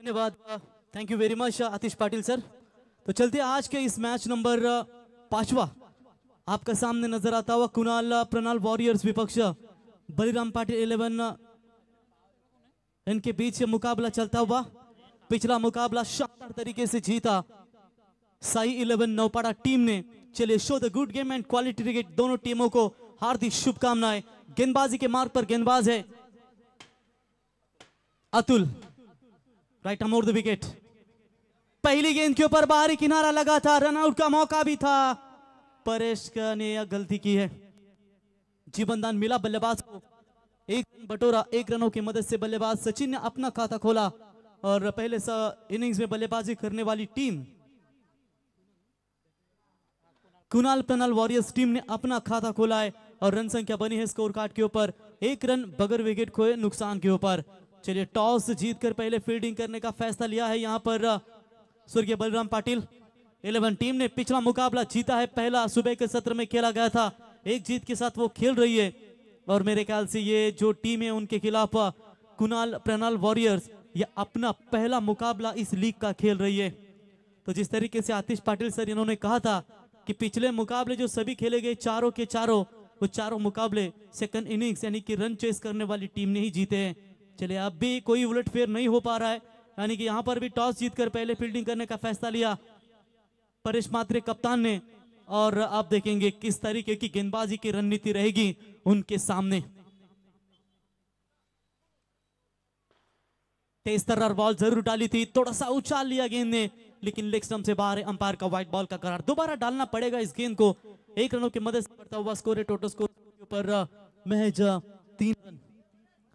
धन्यवाद thank you very much Atish Patil sir तो चलते आज के इस मैच नंबर uh, पांचवा आपका सामने नजर आता हुआ कुणाल uh, प्रणाल वॉरियर्स विपक्ष बलिराम पाटिल इलेवन uh, इनके बीच मुकाबला चलता हुआ पिछला मुकाबला शानदार तरीके से जीता साई इलेवन नौपाड़ा टीम ने चलिए show the good game and quality cricket दोनों टीमों को हार्दिक शुभकामनाएं गेंदबाजी के मार्ग पर गेंदबाज है Atul right arm over the wicket पहली गेंद के ऊपर बाहरी किनारा लगा था रनआउट का मौका भी था परेश ने यह गलती की है जीवनदान मिला बल्लेबाज को एक बटोरा एक रनों की मदद से बल्लेबाज सचिन ने अपना खाता खोला और पहले इनिंग्स में बल्लेबाजी करने वाली team Kunal Panal warriors team ने अपना खाता खोला है और रन संख्या बनी है स्कोर कार्ड के ऊपर एक रन बगर विकेट खोए नुकसान के ऊपर चलिए टॉस जीतकर पहले फील्डिंग करने का फैसला लिया है यहाँ पर स्वर्गीय बलराम पाटिल इलेवन टीम ने पिछला मुकाबला जीता है पहला सुबह के सत्र में खेला गया था एक जीत के साथ वो खेल रही है और मेरे ख्याल से ये जो टीम है उनके खिलाफ कुनाल प्रणाल वॉरियर्स ये अपना पहला मुकाबला इस लीग का खेल रही है तो जिस तरीके से आतिश पाटिल सर इन्होंने कहा था कि पिछले मुकाबले जो सभी खेले गए चारों के चारों वो चारों मुकाबले सेकंड इनिंग्स यानी कि रन चेस करने वाली टीम ने ही जीते हैं चले अब भी कोई उलट फेर नहीं हो पा रहा है यानी कि यहां पर भी टॉस जीतकर पहले फील्डिंग करने का फैसला लिया परेश मात्रे कप्तान ने और आप देखेंगे किस तरीके की गेंदबाजी की रणनीति रहेगी उनके सामने तेज तर्रार बॉल जरूर डाली थी थोड़ा सा उछाल लिया गेंद ने लेकिन लेग से बाहर अंपायर का व्हाइट बॉल का करार दोबारा डालना पड़ेगा इस गेंद को एक रनों की मदद से बढ़ता हुआ स्कोर है टोटल स्कोर पर महज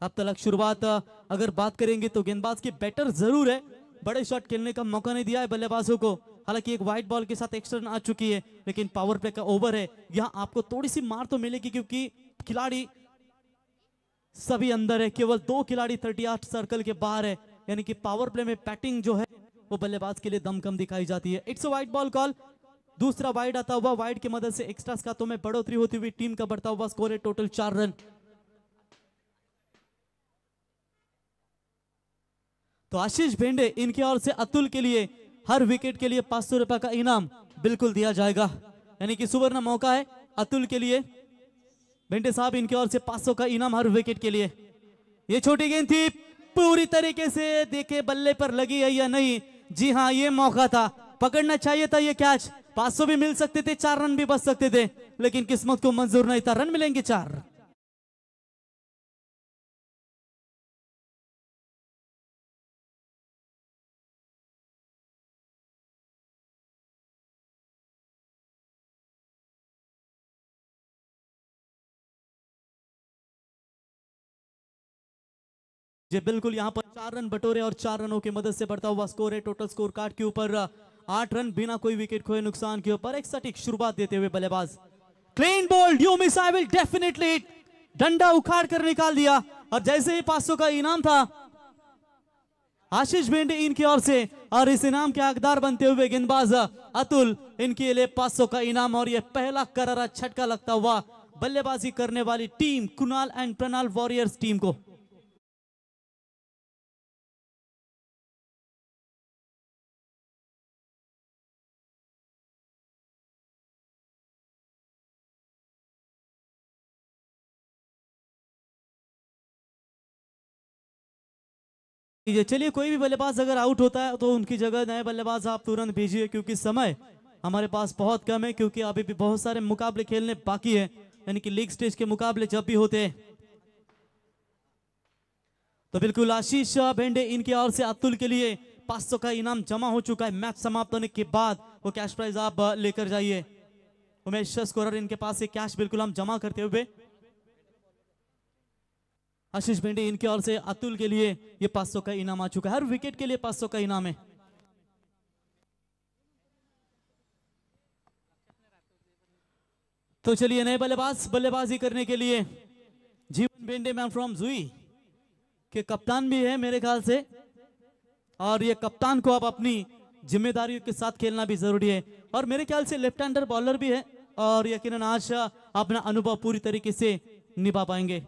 अब तलक शुरुआत अगर बात करेंगे तो गेंदबाज के बैटर जरूर है बड़े शॉट खेलने का मौका नहीं दिया है बल्लेबाजों को हालांकि एक व्हाइट बॉल के साथ एक्स्ट्रा आ चुकी है लेकिन पावर प्ले का ओवर है यहाँ आपको थोड़ी सी मार तो मिलेगी क्योंकि खिलाड़ी सभी अंदर है केवल दो खिलाड़ी थर्टी आठ सर्कल के बाहर है यानी कि पावर प्ले में बैटिंग जो है वो बल्लेबाज के लिए दम कम दिखाई जाती है इट्स व्हाइट बॉल कॉल दूसरा वाइड आता हुआ वाइड की मदद से एक्स्ट्रा तो में बढ़ोतरी होती हुई टीम का बढ़ता हुआ स्कोर है टोटल चार रन तो आशीष भेंडे इनकी ओर से अतुल के लिए हर विकेट के लिए पांच सौ रुपए का इनाम बिल्कुल दिया जाएगा यानी कि सुवर्ण मौका है अतुल के लिए भेंडे साहब इनकी ओर से पांच सौ का इनाम हर विकेट के लिए ये छोटी गेंद थी पूरी तरीके से देखे बल्ले पर लगी है या नहीं जी हाँ ये मौका था पकड़ना चाहिए था ये कैच पांच सौ भी मिल सकते थे चार रन भी बच सकते थे लेकिन किस्मत को मंजूर नहीं था रन मिलेंगे चार जी बिल्कुल यहाँ पर चार रन बटोरे और चार रनों की मदद से बढ़ता हुआ स्कोर है टोटल स्कोर कार्ड के ऊपर आठ रन बिना कोई विकेट खोए नुकसान के ऊपर एक सटीक शुरुआत देते हुए बल्लेबाज clean bowl you miss I will definitely डंडा उखाड़ कर निकाल दिया और जैसे ही 500 का इनाम था आशीष बेंडे इनकी ओर से और इस इनाम के हकदार बनते हुए गेंदबाज अतुल इनके लिए 500 का इनाम और यह पहला करारा छटका लगता हुआ बल्लेबाजी करने वाली team Kunal and Pranal warriors team को कीजिए चलिए कोई भी बल्लेबाज अगर आउट होता है तो उनकी जगह नए बल्लेबाज आप तुरंत भेजिए क्योंकि समय हमारे पास बहुत कम है क्योंकि अभी भी बहुत सारे मुकाबले खेलने बाकी है यानी कि लीग स्टेज के मुकाबले जब भी होते हैं तो बिल्कुल आशीष भेंडे इनके और से अतुल के लिए 500 का इनाम जमा हो चुका है मैच समाप्त होने के बाद वो कैश प्राइज आप लेकर जाइए उमेश स्कोरर इनके पास से कैश बिल्कुल हम जमा करते हुए आशीष बेंडे इनके ओर से अतुल के लिए ये 500 का इनाम आ चुका है हर विकेट के लिए 500 का इनाम है तो चलिए नए बल्लेबाज बल्लेबाजी करने के लिए जीवन बेंडे मैन फ्रॉम जुई के कप्तान भी है मेरे ख्याल से और ये कप्तान को आप अपनी जिम्मेदारियों के साथ खेलना भी जरूरी है और मेरे ख्याल से लेफ्ट हैंडर बॉलर भी है और यकीन आज अपना अनुभव पूरी तरीके से निभा पाएंगे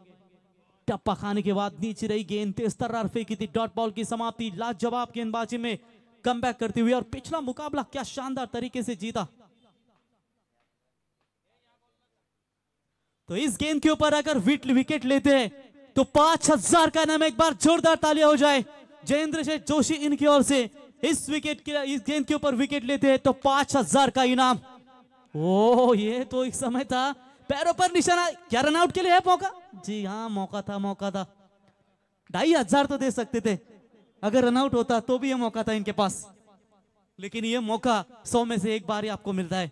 टप्पा खाने के बाद नीचे रही गेंद तेज तर्रार फेंकी थी डॉट बॉल की समाप्ति लाजवाब गेंदबाजी में कम बैक करते हुए और पिछला मुकाबला क्या शानदार तरीके से जीता तो इस गेंद के ऊपर अगर विट विकेट लेते हैं तो पांच हजार का नाम एक बार जोरदार तालियां हो जाए जयेंद्र शेठ जोशी इनकी ओर से इस विकेट के इस गेंद के ऊपर विकेट लेते हैं तो पांच हजार का इनाम ओ ये तो एक समय था पैरों पर निशाना क्या रनआउट के लिए है मौका जी हाँ मौका था मौका था ढाई हजार तो दे सकते थे अगर रनआउट होता तो भी ये मौका था इनके पास लेकिन ये मौका सौ में से एक बार ही आपको मिलता है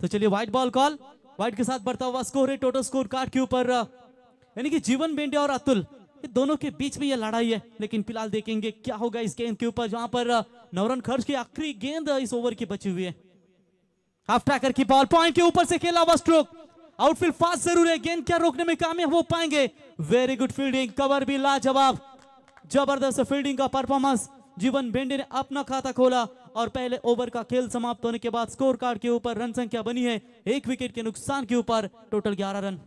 तो चलिए व्हाइट बॉल कॉल व्हाइट के साथ बढ़ता हुआ स्कोर है टोटल स्कोर कार्ड के ऊपर यानी कि जीवन बेंडे और अतुल ये दोनों के बीच में ये लड़ाई है लेकिन फिलहाल देखेंगे क्या होगा इस गेंद के ऊपर जहां पर नवरन खर्च की आखिरी गेंद इस ओवर की बची हुई है हाफ ट्रैकर की बॉल पॉइंट के ऊपर से खेला हुआ स्ट्रोक आउटफील्ड फास्ट जरूर है गेंद क्या रोकने में कामयाब हो पाएंगे वेरी गुड फील्डिंग कवर भी लाजवाब जबरदस्त फील्डिंग का परफॉर्मेंस जीवन बेंडे ने अपना खाता खोला और पहले ओवर का खेल समाप्त होने के बाद स्कोर कार्ड के ऊपर रन संख्या बनी है एक विकेट के नुकसान के ऊपर टोटल ग्यारह रन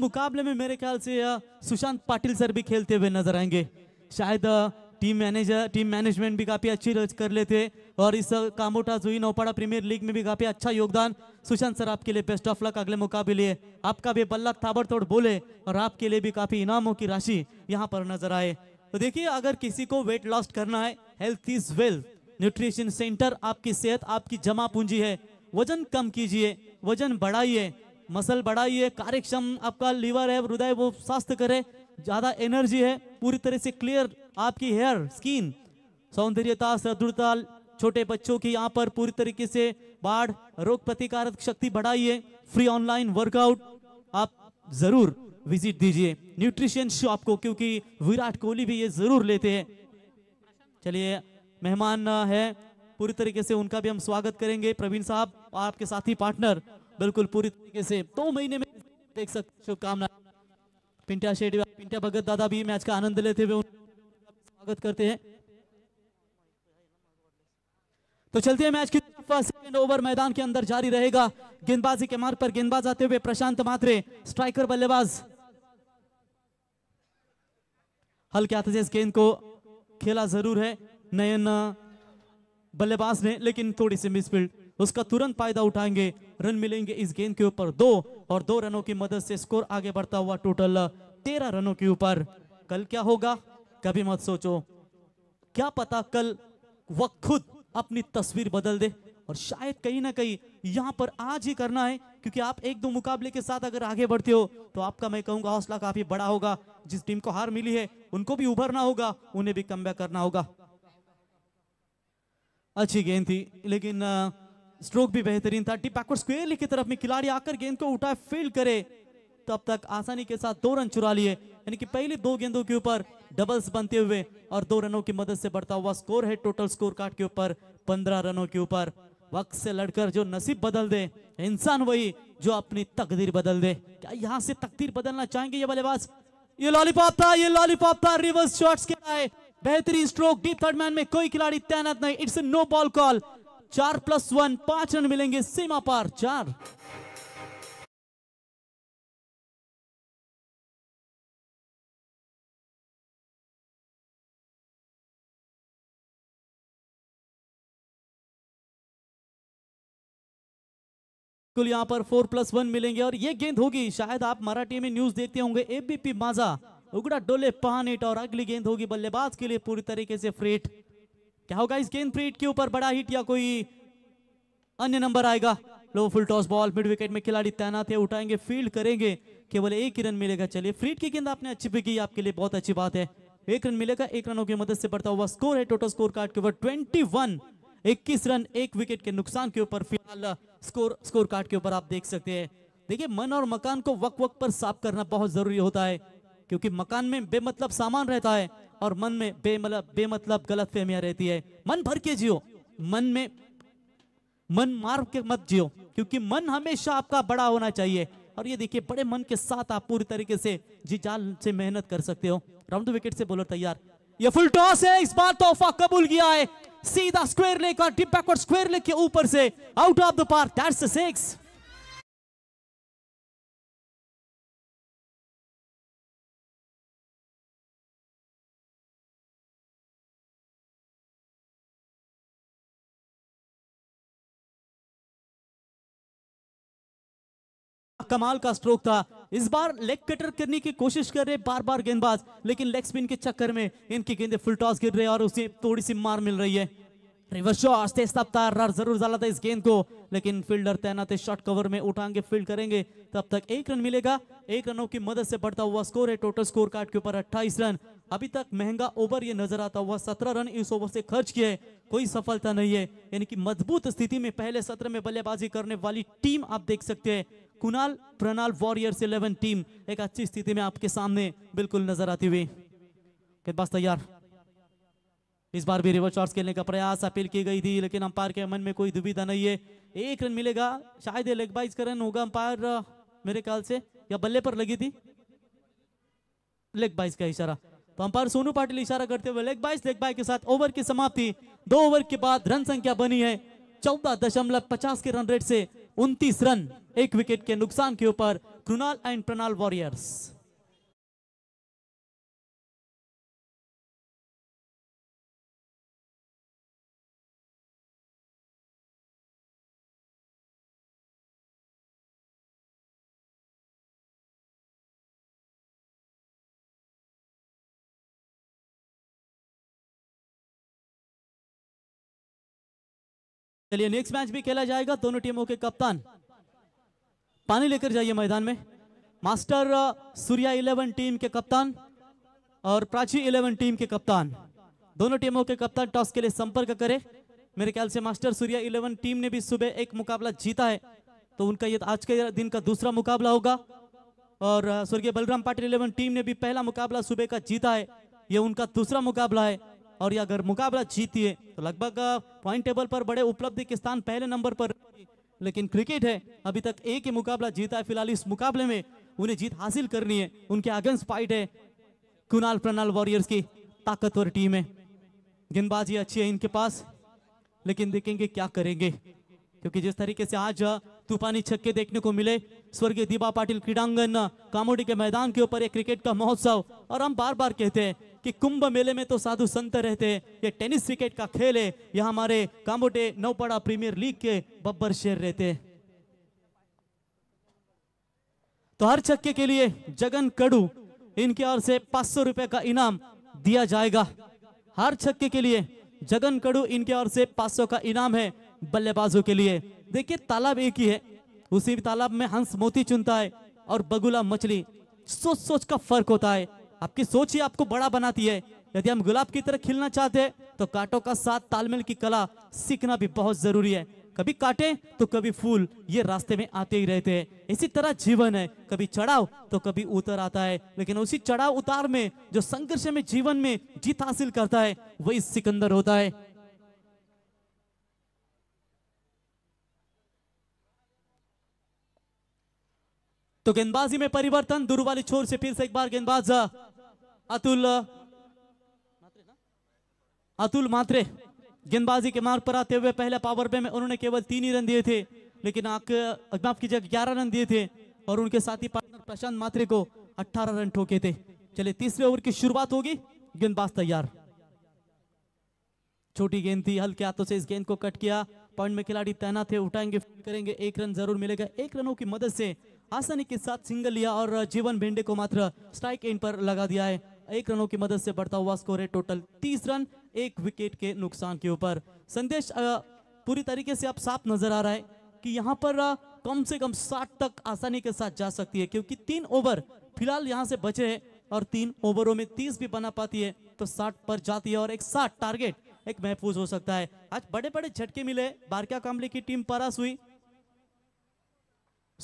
मुकाबले में मेरे ख्याल से सुशांत पाटिल सर भी खेलते हुए नजर आएंगे शायद टीम मैनेजर टीम मैनेजमेंट भी काफ़ी अच्छी रच कर लेते और इस कामोटा जुई नौपाड़ा प्रीमियर लीग में भी काफ़ी अच्छा योगदान सुशांत सर आपके लिए बेस्ट ऑफ लक अगले मुकाबले आपका भी बल्ला थाबड़तोड़ बोले और आपके लिए भी काफ़ी इनामों की राशि यहाँ पर नजर आए तो देखिए अगर किसी को वेट लॉस करना है health is wealth nutrition centre आपकी सेहत आपकी जमा पूंजी है वजन कम कीजिए वजन बढ़ाइए मसल बढ़ाइए कार्यक्षम आपका लीवर है हृदय वो स्वास्थ्य करे ज़्यादा एनर्जी है पूरी तरह से क्लियर आपकी हेयर स्किन सौंदर्यता सदृढ़ता छोटे बच्चों की यहाँ पर पूरी तरीके से बाढ़ रोग प्रतिकारक शक्ति बढ़ाइए फ्री ऑनलाइन वर्कआउट आप जरूर विजिट दीजिए न्यूट्रिशन शॉप को क्योंकि विराट कोहली भी ये जरूर लेते हैं चलिए मेहमान है पूरी तरीके से उनका भी हम स्वागत करेंगे प्रवीण साहब और आपके साथी पार्टनर बिल्कुल पूरी तरीके से दो महीने में देख सकते शुभकामना पिंटा शेट्टी पिंटा भगत दादा भी मैच का आनंद लेते हुए स्वागत करते हैं तो चलते हैं मैच की सेकंड ओवर मैदान के अंदर जारी रहेगा गेंदबाजी के मार्ग पर गेंदबाज आते हुए प्रशांत मात्रे स्ट्राइकर बल्लेबाज हल्के हाथों से इस गेंद को खेला जरूर है नयन बल्लेबाज ने लेकिन थोड़ी सी मिसफील्ड उसका तुरंत फायदा उठाएंगे रन मिलेंगे इस गेंद के ऊपर दो और दो रनों की मदद से स्कोर आगे बढ़ता हुआ टोटल तेरह रनों के ऊपर कल क्या होगा कभी मत सोचो क्या पता कल वह खुद अपनी तस्वीर बदल दे और शायद कहीं ना कहीं यहां पर आज ही करना है क्योंकि आप एक दो मुकाबले के साथ अगर आगे बढ़ते हो तो आपका मैं कहूंगा हौसला काफी बड़ा होगा जिस टीम को हार मिली है उनको भी उभरना होगा उन्हें भी कम करना होगा अच्छी गेंद थी लेकिन आ, स्ट्रोक भी बेहतरीन था डी बैकवर्ड स्क्वेयरली की तरफ में खिलाड़ी आकर गेंद को उठाए फील्ड करे तब तक आसानी के साथ दो रन चुरा लिए यानी कि पहले दो गेंदों के ऊपर डबल्स बनते हुए और दो रनों की मदद से बढ़ता हुआ स्कोर है टोटल स्कोर कार्ड के ऊपर पंद्रह रनों के ऊपर वक्त से लड़कर जो नसीब बदल दे इंसान वही जो अपनी तकदीर बदल दे क्या यहाँ से तकदीर बदलना चाहेंगे ये बल्लेबाज ये लॉलीपॉप था ये लॉलीपॉप था रिवर्स शॉट्स के आए बेहतरीन स्ट्रोक डीप थर्ड मैन में कोई खिलाड़ी तैनात नहीं इट्स नो बॉल कॉल चार प्लस वन पांच रन मिलेंगे सीमा पार चार कुल यहां पर फोर प्लस वन मिलेंगे और ये गेंद होगी शायद आप मराठी में न्यूज देखते होंगे एबीपी माजा उगड़ा डोले पहानेट और अगली गेंद होगी बल्लेबाज के लिए पूरी तरीके से फ्रेट क्या होगा इस गेंद प्रीट के ऊपर बड़ा हिट या कोई अन्य नंबर आएगा low full toss ball mid wicket में खिलाड़ी तैनात है उठाएंगे फील्ड करेंगे केवल एक ही रन मिलेगा चलिए फ्रीट की गेंद आपने अच्छी भी की आपके लिए बहुत अच्छी बात है एक रन मिलेगा एक रनों की मदद से बढ़ता हुआ स्कोर है टोटल स्कोर कार्ड के ऊपर ट्वेंटी वन इक्कीस रन एक विकेट के नुकसान के ऊपर फिलहाल स्कोर स्कोर कार्ड के ऊपर आप देख सकते हैं देखिए मन और मकान को वक्त वक्त पर साफ करना बहुत जरूरी होता है क्योंकि मकान में बेमतलब सामान रहता है और मन में बेमतलब बेमतलब गलत फहमिया रहती है मन भर के जियो मन में मन मार के मत जियो क्योंकि मन हमेशा आपका बड़ा होना चाहिए और ये देखिए बड़े मन के साथ आप पूरी तरीके से जी जाल से मेहनत कर सकते हो राउंड विकेट से बोलो तैयार ये फुल टॉस है इस बार तोहफा कबूल किया है सीधा स्क्वायर लेकर डिप बैकवर्ड स्क्वायर लेके ऊपर से out of the park that's six कमाल का स्ट्रोक था इस बार लेग कटर करने की कोशिश कर रहे बार बार गेंदबाज लेकिन लेग स्पिन के चक्कर में इनकी गेंदे फुल टॉस गिर रहे और उसे थोड़ी सी मार मिल रही है रिवर्स जरूर डाला था इस गेंद को लेकिन फील्डर तैनात शॉर्ट कवर में उठाएंगे फील्ड करेंगे तब तक एक रन मिलेगा एक रनों की मदद से बढ़ता हुआ स्कोर है टोटल स्कोर कार्ड के ऊपर 28 रन अभी तक महंगा ओवर ये नजर आता हुआ 17 रन इस ओवर से खर्च किए कोई सफलता नहीं है यानी कि मजबूत स्थिति में पहले सत्र में बल्लेबाजी करने वाली टीम आप देख सकते हैं Kunal Pranal warriors eleven team एक अच्छी स्थिति में आपके सामने बिल्कुल नजर आती हुई बस तैयार इस बार भी रिवर्स शॉट्स खेलने का प्रयास अपील की गई थी लेकिन अंपायर के मन में कोई दुविधा नहीं है एक रन मिलेगा शायद ये लेग बाइज का रन होगा अंपायर मेरे ख्याल से या बल्ले पर लगी थी लेग बाइज का इशारा तो अंपायर सोनू पाटिल इशारा करते हुए लेग बाइज लेग बाइज के साथ ओवर की समाप्ति दो ओवर के बाद रन संख्या बनी है चौदह के रन रेट से उनतीस रन एक विकेट के नुकसान के ऊपर कृणाल एंड प्रणाल वॉरियर्स चलिए नेक्स्ट मैच भी खेला जाएगा दोनों टीमों के कप्तान पानी लेकर जाइए मैदान में मास्टर सूर्या इलेवन टीम के कप्तान और प्राची इलेवन टीम के कप्तान दोनों टीमों के कप्तान टॉस के लिए संपर्क करें मेरे ख्याल से मास्टर सूर्या इलेवन टीम ने भी सुबह एक मुकाबला जीता है तो उनका ये आज के दिन का दूसरा मुकाबला होगा और स्वर्गीय बलराम पाटिल इलेवन टीम ने भी पहला मुकाबला सुबह का जीता है ये उनका दूसरा मुकाबला है और ये अगर मुकाबला जीती है तो लगभग पॉइंट टेबल पर बड़े उपलब्धि के स्थान पहले नंबर पर लेकिन क्रिकेट है अभी तक एक ही मुकाबला जीता है फिलहाल इस मुकाबले में उन्हें जीत हासिल करनी है उनके अगेंस्ट फाइट है कुणाल प्रणाल वॉरियर्स की ताकतवर टीम है गेंदबाजी अच्छी है इनके पास लेकिन देखेंगे क्या करेंगे क्योंकि जिस तरीके से आज तूफानी छक्के देखने को मिले स्वर्गीय दीपा पाटिल क्रीडांगन कामोडी के मैदान के ऊपर एक क्रिकेट का महोत्सव और हम बार बार कहते हैं कि कुंभ मेले में तो साधु संत रहते हैं ये टेनिस क्रिकेट का खेल है यह हमारे कामोटे नौपाड़ा प्रीमियर लीग के बब्बर शेर रहते तो हर चक्के के लिए जगन कड़ू इनकी ओर से पांच सौ रुपए का इनाम दिया जाएगा हर छक्के के लिए जगन कड़ू इनके ओर से 500 का इनाम है बल्लेबाजों के लिए देखिए तालाब एक ही है उसी तालाब में हंस मोती चुनता है और बगुला मछली सोच सोच का फर्क होता है आपकी सोच ही आपको बड़ा बनाती है यदि हम गुलाब की तरह खिलना चाहते हैं तो कांटों का साथ तालमेल की कला सीखना भी बहुत जरूरी है कभी काटे तो कभी फूल ये रास्ते में आते ही रहते हैं इसी तरह जीवन है कभी चढ़ाव तो कभी उतर आता है लेकिन उसी चढ़ाव उतार में जो संघर्ष में जीवन में जीत हासिल करता है वही सिकंदर होता है तो गेंदबाजी में परिवर्तन दूर वाली छोर से फिर से एक बार गेंदबाज अतुल अतुल मात्रे गेंदबाजी के मार्ग पर आते हुए पहले पावर पे में उन्होंने केवल तीन ही रन दिए थे लेकिन माफ कीजिए ग्यारह रन दिए थे और उनके साथी पार्टनर प्रशांत मात्रे को अट्ठारह रन ठोके थे चले तीसरे ओवर की शुरुआत होगी गेंदबाज तैयार छोटी गेंद थी हल्के हाथों से इस गेंद को कट किया पॉइंट में खिलाड़ी तैनात थे उठाएंगे करेंगे एक रन जरूर मिलेगा एक रनों की मदद से आसानी के साथ सिंगल लिया और जीवन भेंडे को मात्र स्ट्राइक एंड पर लगा दिया है एक रनों की मदद से बढ़ता हुआ स्कोर है टोटल तीस रन एक विकेट के नुकसान के ऊपर संदेश पूरी तरीके से आप साफ नजर आ रहा है कि यहाँ पर कम से कम साठ तक आसानी के साथ जा सकती है क्योंकि तीन ओवर फिलहाल यहाँ से बचे हैं और तीन ओवरों में तीस भी बना पाती है तो साठ पर जाती है और एक साठ टारगेट एक महफूज हो सकता है आज बड़े बड़े झटके मिले बारकिया कामले की टीम परास हुई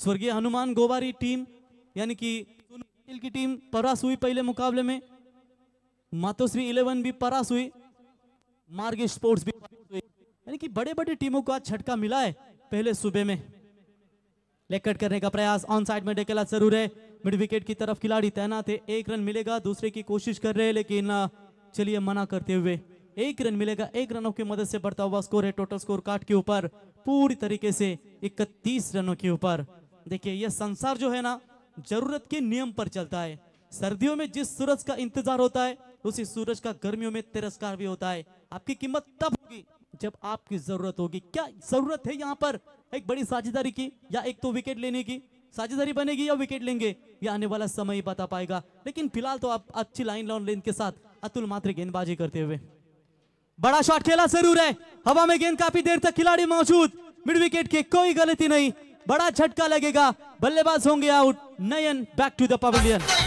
स्वर्गीय हनुमान गोवारी टीम यानी कि की टीम परास हुई पहले मुकाबले में मातोश्री इलेवन भी परास हुई मार्ग स्पोर्ट्स भी हुई यानी कि बड़े बड़े टीमों को आज छटका मिला है पहले सुबह में लेकट करने का प्रयास ऑन साइड में डेकेला जरूर है मिड विकेट की तरफ खिलाड़ी तैनात है एक रन मिलेगा दूसरे की कोशिश कर रहे हैं लेकिन चलिए मना करते हुए एक रन मिलेगा एक रनों की मदद से बढ़ता हुआ स्कोर है टोटल स्कोर काट के ऊपर पूरी तरीके से इकतीस रनों के ऊपर देखिए यह संसार जो है ना जरूरत के नियम पर चलता है सर्दियों में जिस सूरज का इंतजार होता है उसी सूरज का गर्मियों में तिरस्कार भी होता है आपकी कीमत तब होगी जब आपकी जरूरत होगी क्या जरूरत है यहाँ पर एक बड़ी साझेदारी की या एक तो विकेट लेने की साझेदारी बनेगी या विकेट लेंगे ये आने वाला समय ही बता पाएगा लेकिन फिलहाल तो आप अच्छी लाइन लॉन लेन के साथ अतुल मात्र गेंदबाजी करते हुए बड़ा शॉट खेला जरूर है हवा में गेंद काफी देर तक खिलाड़ी मौजूद मिड विकेट की कोई गलती नहीं बड़ा झटका लगेगा बल्लेबाज होंगे out Nayan back to the pavilion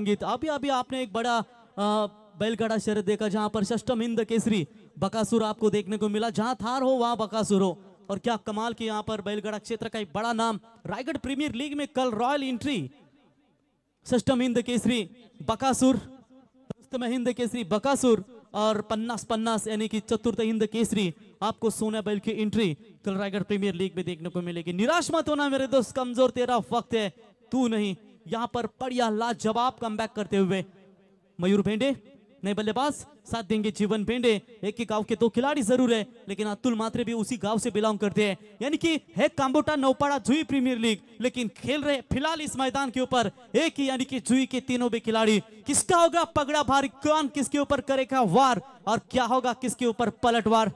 संगीत तो अभी अभी आपने एक बड़ा बैलगाड़ा शरद देखा जहां पर सष्टम इंद केसरी बकासुर आपको देखने को मिला जहां थार हो वहां बकासुर हो और क्या कमाल की यहां पर बैलगाड़ा क्षेत्र का एक बड़ा नाम रायगढ़ प्रीमियर लीग में कल रॉयल एंट्री सष्टम इंद केसरी बकासुर हिंद केसरी बकासुर और पन्नास पन्नास यानी कि चतुर्थ हिंद केसरी आपको सोना बैल की एंट्री कल रायगढ़ प्रीमियर लीग में देखने को मिलेगी निराश मत होना मेरे दोस्त कमजोर तेरा वक्त है तू नहीं यहां पर बढ़िया लाजवाब कम बैक करते हुए मयूर भेंडे नए बल्लेबाज साथ देंगे जीवन भेंडे एक ही गांव के दो खिलाड़ी जरूर है लेकिन अतुल मात्रे भी उसी गांव से बिलोंग करते हैं यानी कि है काम्बोटा नौपाड़ा जुई प्रीमियर लीग लेकिन खेल रहे फिलहाल इस मैदान के ऊपर एक ही यानी कि जुई के तीनों भी खिलाड़ी किसका होगा पगड़ा भारी कौन किसके ऊपर करेगा वार और क्या होगा किसके ऊपर पलटवार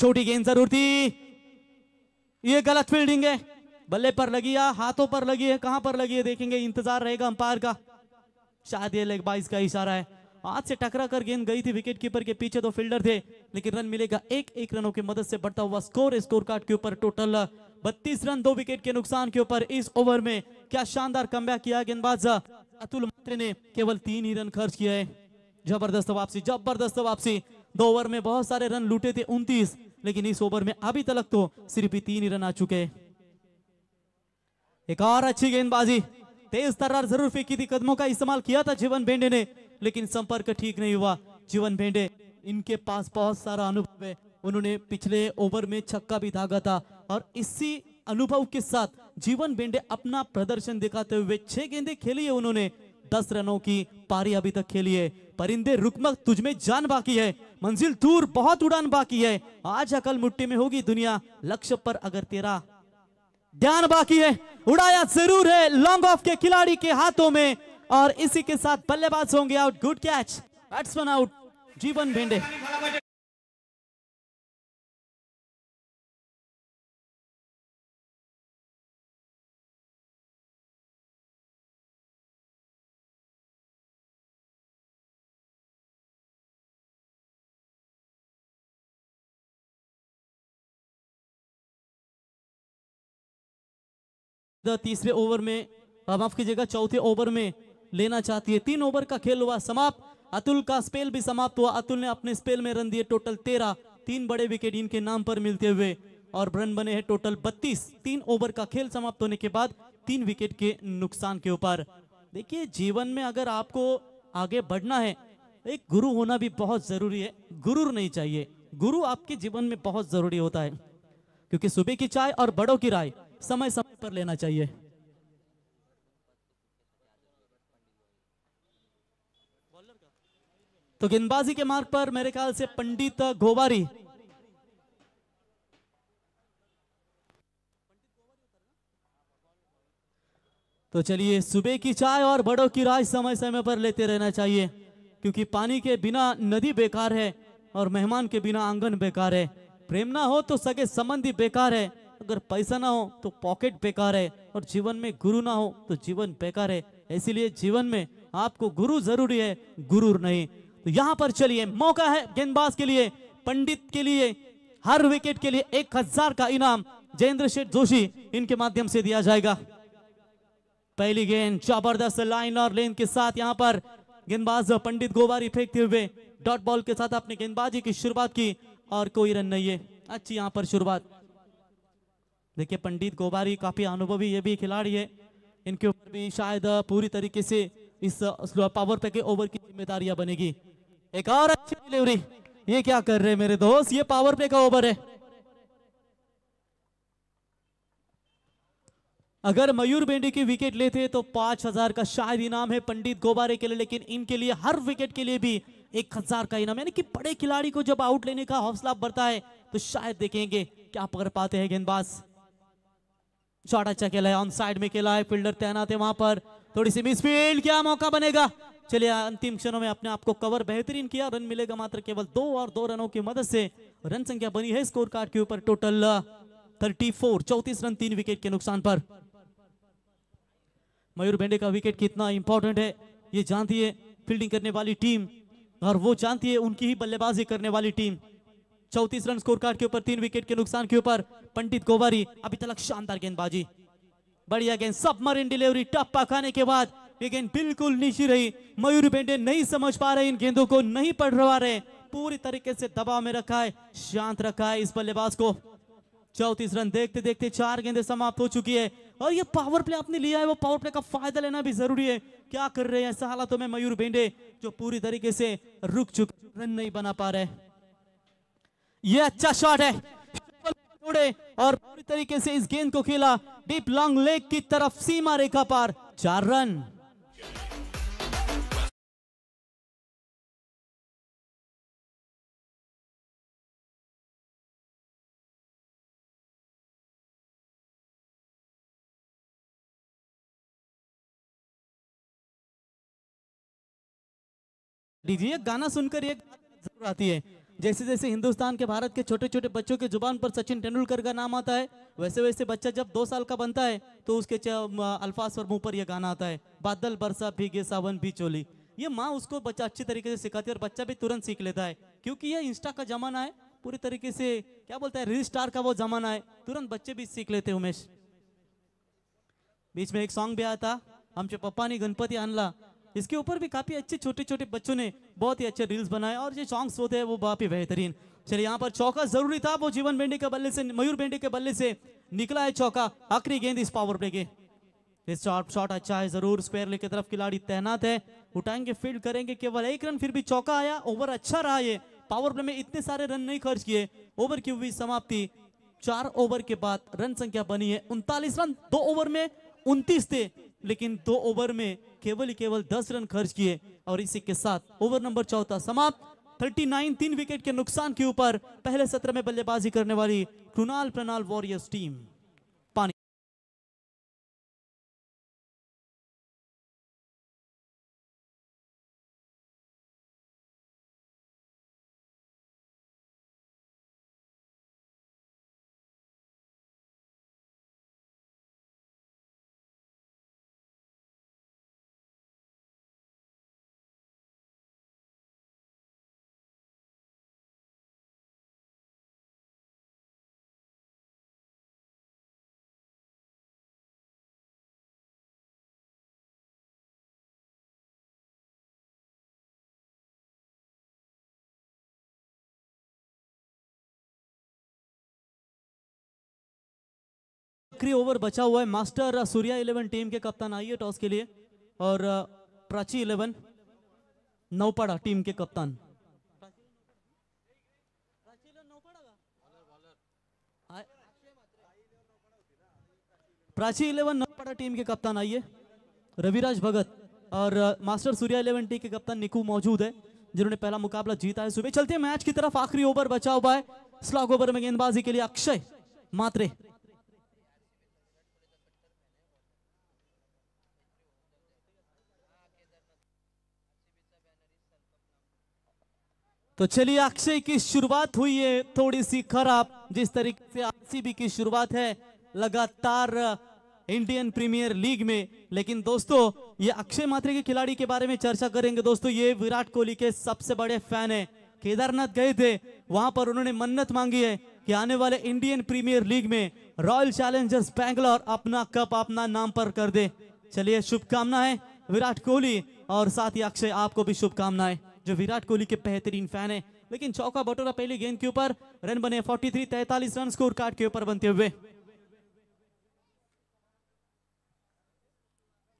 छोटी गेंद जरूर थी ये गलत फील्डिंग है बल्ले पर लगी है हाथों पर लगी है कहां पर लगी है देखेंगे इंतजार रहेगा अंपायर का शायद ये लेग बाइस का इशारा है हाथ से टकरा कर गेंद गई थी विकेट कीपर के पीछे दो फील्डर थे लेकिन रन मिलेगा एक एक रनों की मदद से बढ़ता हुआ स्कोर स्कोर कार्ड के ऊपर टोटल बत्तीस रन दो विकेट के नुकसान के ऊपर इस ओवर में क्या शानदार कम किया गेंदबाज अतुल मात्रे ने केवल तीन ही रन खर्च किया है जबरदस्त वापसी जबरदस्त वापसी दो ओवर में बहुत सारे रन लूटे थे उनतीस लेकिन इस ओवर में अभी तलक तो सिर्फ ही तीन ही रन आ चुके हैं एक और अच्छी गेंदबाजी तेज तर्रार जरूर फेंकी थी कदमों का इस्तेमाल किया था जीवन भेंडे ने लेकिन संपर्क ठीक नहीं हुआ जीवन भेंडे इनके पास बहुत सारा अनुभव है उन्होंने पिछले ओवर में छक्का भी धागा था और इसी अनुभव के साथ जीवन भेंडे अपना प्रदर्शन दिखाते हुए छह गेंदे खेली है उन्होंने दस रनों की पारी अभी तक खेली है परिंदे रुकमक तुझमें जान बाकी है मंजिल दूर बहुत उड़ान बाकी है आज अकल मुट्टी में होगी दुनिया लक्ष्य पर अगर तेरा ध्यान बाकी है उड़ाया जरूर है लॉन्ग ऑफ के खिलाड़ी के हाथों में और इसी के साथ बल्लेबाज होंगे out good catch batsman out Jeevan Bhende तीसरे ओवर में माफ कीजिएगा चौथे ओवर में लेना चाहती है तीन ओवर का खेल हुआ समाप्त अतुल का स्पेल भी समाप्त हुआ अतुल ने अपने स्पेल में रन दिए टोटल तेरह तीन बड़े विकेट इनके नाम पर मिलते हुए और रन बने हैं टोटल बत्तीस तीन ओवर का खेल समाप्त होने के बाद तीन विकेट के नुकसान के ऊपर देखिए जीवन में अगर आपको आगे बढ़ना है एक गुरु होना भी बहुत जरूरी है गुरु नहीं चाहिए गुरु आपके जीवन में बहुत जरूरी होता है क्योंकि सुबह की चाय और बड़ों की राय समय समय पर लेना चाहिए तो गेंदबाजी के मार्ग पर मेरे ख्याल से पंडित गोवारी तो चलिए सुबह की चाय और बड़ों की राय समय समय पर लेते रहना चाहिए क्योंकि पानी के बिना नदी बेकार है और मेहमान के बिना आंगन बेकार है प्रेम ना हो तो सगे संबंधी बेकार है अगर पैसा ना हो तो पॉकेट बेकार है और जीवन में गुरु ना हो तो जीवन बेकार है इसीलिए जीवन में आपको गुरु जरूरी है गुरु नहीं तो यहां पर चलिए मौका है गेंदबाज के लिए पंडित के लिए हर विकेट के लिए एक हजार का इनाम जयेंद्र शेठ जोशी इनके माध्यम से दिया जाएगा पहली गेंद जबरदस्त लाइन और लेंथ के साथ यहां पर गेंदबाज पंडित गोवारी फेंकते हुए डॉट बॉल के साथ अपने गेंदबाजी की शुरुआत की और कोई रन नहीं है अच्छी यहां पर शुरुआत देखिए पंडित गोबारी काफ़ी अनुभवी ये भी खिलाड़ी है इनके ऊपर भी शायद पूरी तरीके से इस पावर पे के ओवर की जिम्मेदारियां बनेगी एक और अच्छी डिलीवरी ये क्या कर रहे मेरे दोस्त ये पावर पे का ओवर है अगर मयूर बेंडी की विकेट लेते तो पांच हजार का शायद इनाम है पंडित गोबारे के लिए लेकिन इनके लिए हर विकेट के लिए भी एक हजार का इनाम यानी कि बड़े खिलाड़ी को जब आउट लेने का हौसला बढ़ता है तो शायद देखेंगे क्या पकड़ पाते हैं गेंदबाज शॉट अच्छा खेला है ऑन साइड में खेला है फील्डर तैनात है वहां पर थोड़ी सी मिसफील्ड क्या मौका बनेगा चलिए अंतिम क्षणों में अपने आप को कवर बेहतरीन किया रन मिलेगा मात्र केवल दो और दो रनों की मदद से रन संख्या बनी है स्कोर कार्ड के ऊपर टोटल थर्टी फोर चौतीस रन तीन विकेट के नुकसान पर मयूर भेंडे का विकेट कितना इंपॉर्टेंट है ये जानती है फील्डिंग करने वाली टीम और वो जानती है उनकी ही बल्लेबाजी करने वाली टीम चौतीस रन स्कोर कार्ड के ऊपर तीन विकेट के नुकसान के ऊपर पंडित गोवारी अभी तक शानदार गेंदबाजी बढ़िया गेंद सबमरीन डिलीवरी टप्पा खाने के बाद ये गेंद बिल्कुल नीचे रही मयूर बेंडे नहीं समझ पा रहे इन गेंदों को नहीं पढ़ रहा रहे पूरी तरीके से दबाव में रखा है शांत रखा है इस बल्लेबाज को चौतीस रन देखते देखते चार गेंदे समाप्त हो चुकी है और ये पावर प्ले आपने लिया है वो पावर प्ले का फायदा लेना भी जरूरी है क्या कर रहे हैं ऐसा हालातों में मयूर बेंडे जो पूरी तरीके से रुक चुके रन नहीं बना पा रहे ये अच्छा शॉट है उड़े और पूरी तरीके से इस गेंद को खेला डीप लॉन्ग लेग की तरफ सीमा रेखा पार चार रन दीजिए गाना सुनकर एक जरूर आती है जैसे जैसे हिंदुस्तान के भारत के छोटे छोटे बच्चों के जुबान पर सचिन तेंदुलकर का नाम आता है वैसे वैसे बच्चा जब दो साल का बनता है तो उसके अल्फाज और मुंह पर यह गाना आता है बादल बरसा भीगे सावन भी चोली ये माँ उसको बच्चा अच्छी तरीके से सिखाती है और बच्चा भी तुरंत सीख लेता है क्योंकि यह इंस्टा का जमाना है पूरी तरीके से क्या बोलता है रील स्टार का वो जमाना है तुरंत बच्चे भी सीख लेते उमेश बीच में एक सॉन्ग भी आया था पप्पा ने गणपति आणला इसके ऊपर भी काफ़ी अच्छे छोटे छोटे बच्चों ने बहुत ही अच्छे रील्स बनाए और जो सॉन्ग्स होते हैं वो काफ़ी बेहतरीन चलिए यहाँ पर चौका जरूरी था वो जीवन बेंडे के बल्ले से मयूर बेंडे के बल्ले से निकला है चौका आखिरी गेंद इस पावर प्ले के शॉट अच्छा है जरूर स्पेयर लेके तरफ खिलाड़ी तैनात है उठाएंगे फील्ड करेंगे केवल एक रन फिर भी चौका आया ओवर अच्छा रहा ये पावर प्ले में इतने सारे रन नहीं खर्च किए ओवर की हुई समाप्ति चार ओवर के बाद रन संख्या बनी है उनतालीस रन दो ओवर में उन्तीस थे लेकिन दो ओवर में केवल ही केवल दस रन खर्च किए और इसी के साथ ओवर नंबर चौथा समाप्त 39 तीन विकेट के नुकसान के ऊपर पहले सत्र में बल्लेबाजी करने वाली कृणाल प्रणाल वॉरियर्स टीम आखिरी ओवर बचा हुआ है मास्टर सूर्या इलेवन टीम के कप्तान आइए टॉस के लिए और प्राची इलेवन नौपाड़ा टीम के कप्तान प्राची इलेवन नौपाड़ा टीम के कप्तान आइए रविराज भगत और मास्टर सूर्या इलेवन टीम के कप्तान निकू मौजूद है जिन्होंने पहला मुकाबला जीता है सुबह चलते हैं मैच की तरफ आखिरी ओवर बचा हुआ है स्लॉग ओवर में गेंदबाजी के लिए अक्षय मात्रे तो चलिए अक्षय की शुरुआत हुई है थोड़ी सी खराब जिस तरीके से आरसीबी की शुरुआत है लगातार इंडियन प्रीमियर लीग में लेकिन दोस्तों ये अक्षय मात्रे के खिलाड़ी के बारे में चर्चा करेंगे दोस्तों ये विराट कोहली के सबसे बड़े फैन है केदारनाथ गए थे वहां पर उन्होंने मन्नत मांगी है कि आने वाले इंडियन प्रीमियर लीग में रॉयल चैलेंजर्स बैंगलोर अपना कप अपना नाम पर कर दे चलिए शुभकामनाएं विराट कोहली और साथ ही अक्षय आपको भी शुभकामनाएं जो विराट कोहली के बेहतरीन फैन है लेकिन चौका बटोरा पहली गेंद के ऊपर रन बने 43 तैतालीस रन स्कोर कार्ड के ऊपर बनते हुए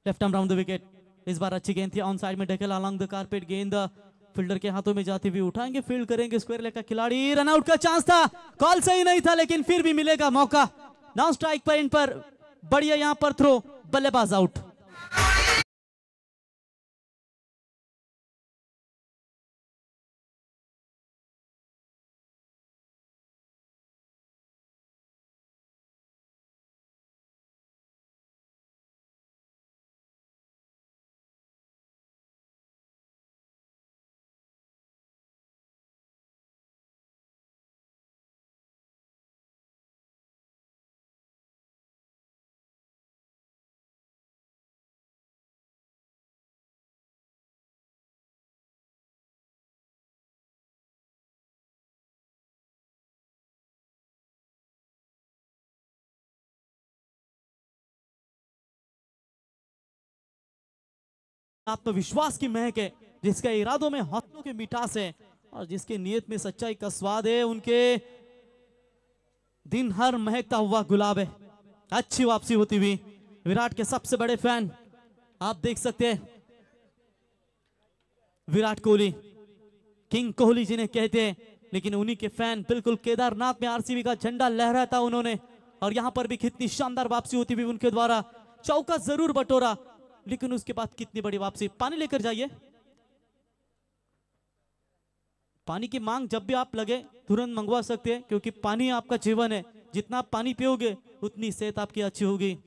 left arm round the wicket इस बार अच्छी गेंद थी ऑन साइड में ढकेल अलॉन्ग द कारपेट गेंद फील्डर के हाथों में जाते हुए उठाएंगे फील्ड करेंगे स्क्वायर लेग का खिलाड़ी रनआउट का चांस था कॉल सही नहीं था लेकिन फिर भी मिलेगा मौका नॉन स्ट्राइक पर इन पर बढ़िया यहां पर थ्रो बल्लेबाज आउट आत्मविश्वास की महक है जिसके इरादों में हौसलों की मिठास है और जिसके नियत में सच्चाई का स्वाद है उनके दिन हर महकता हुआ गुलाब है अच्छी वापसी होती हुई विराट के सबसे बड़े फैन आप देख सकते हैं विराट कोहली किंग कोहली जिन्हें कहते हैं लेकिन उन्हीं के फैन बिल्कुल केदारनाथ में आरसीबी का झंडा लहराता उन्होंने और यहां पर भी कितनी शानदार वापसी होती हुई उनके द्वारा चौका जरूर बटोरा लेकिन उसके बाद कितनी बड़ी वापसी पानी लेकर जाइए पानी की मांग जब भी आप लगे तुरंत मंगवा सकते हैं क्योंकि पानी आपका जीवन है जितना आप पानी पियोगे उतनी सेहत आपकी अच्छी होगी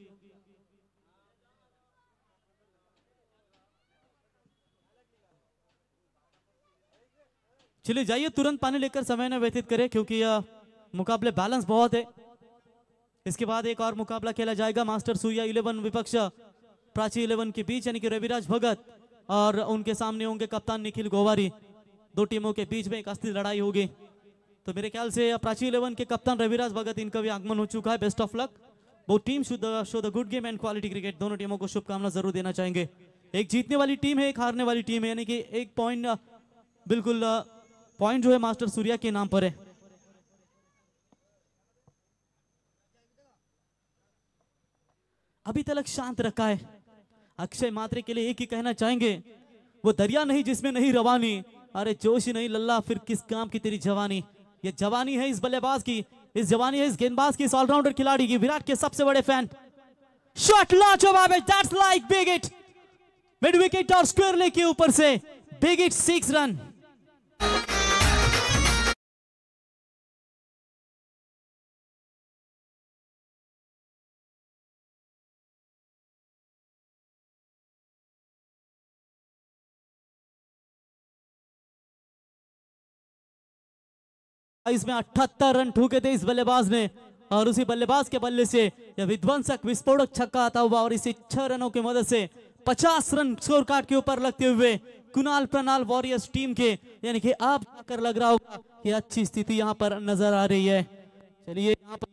चलिए जाइए तुरंत पानी लेकर समय न व्यतीत करें क्योंकि यह मुकाबले बैलेंस बहुत है इसके बाद एक और मुकाबला खेला जाएगा मास्टर सूर्या इलेवन विपक्ष प्राची इलेवन के बीच यानी कि रविराज भगत और उनके सामने होंगे कप्तान निखिल गोवारी दो टीमों के बीच में एक अस्थिर लड़ाई होगी तो मेरे ख्याल से प्राची इलेवन के कप्तान रविराज भगत इनका भी आगमन हो चुका है बेस्ट ऑफ लक वो team show the good game and quality cricket दोनों टीमों को शुभकामना जरूर देना चाहेंगे एक जीतने वाली टीम है एक हारने वाली टीम है यानी कि एक पॉइंट बिल्कुल पॉइंट जो है मास्टर सूर्या के नाम पर है अभी तक शांत रखा है अक्षय मात्रे के लिए एक ही कहना चाहेंगे वो दरिया नहीं जिसमें नहीं रवानी अरे जोशी नहीं लल्ला फिर किस काम की तेरी जवानी ये जवानी है इस बल्लेबाज की इस जवानी है इस गेंदबाज की इस ऑलराउंडर खिलाड़ी की विराट के सबसे बड़े फैन शॉट लाजवाब that's like big it mid wicket और स्क्वेयर लेके ऊपर से बिग इट सिक्स रन इसमें अठहत्तर रन ठूके थे इस बल्लेबाज ने और उसी बल्लेबाज के बल्ले से यह विध्वंसक विस्फोटक छक्का आता हुआ और इसी छह रनों की मदद से 50 रन स्कोर कार्ड के ऊपर लगते हुए कुणाल प्रणाल वॉरियर्स टीम के यानी कि आप जाकर लग रहा होगा कि अच्छी स्थिति यहाँ पर नजर आ रही है चलिए यहाँ पर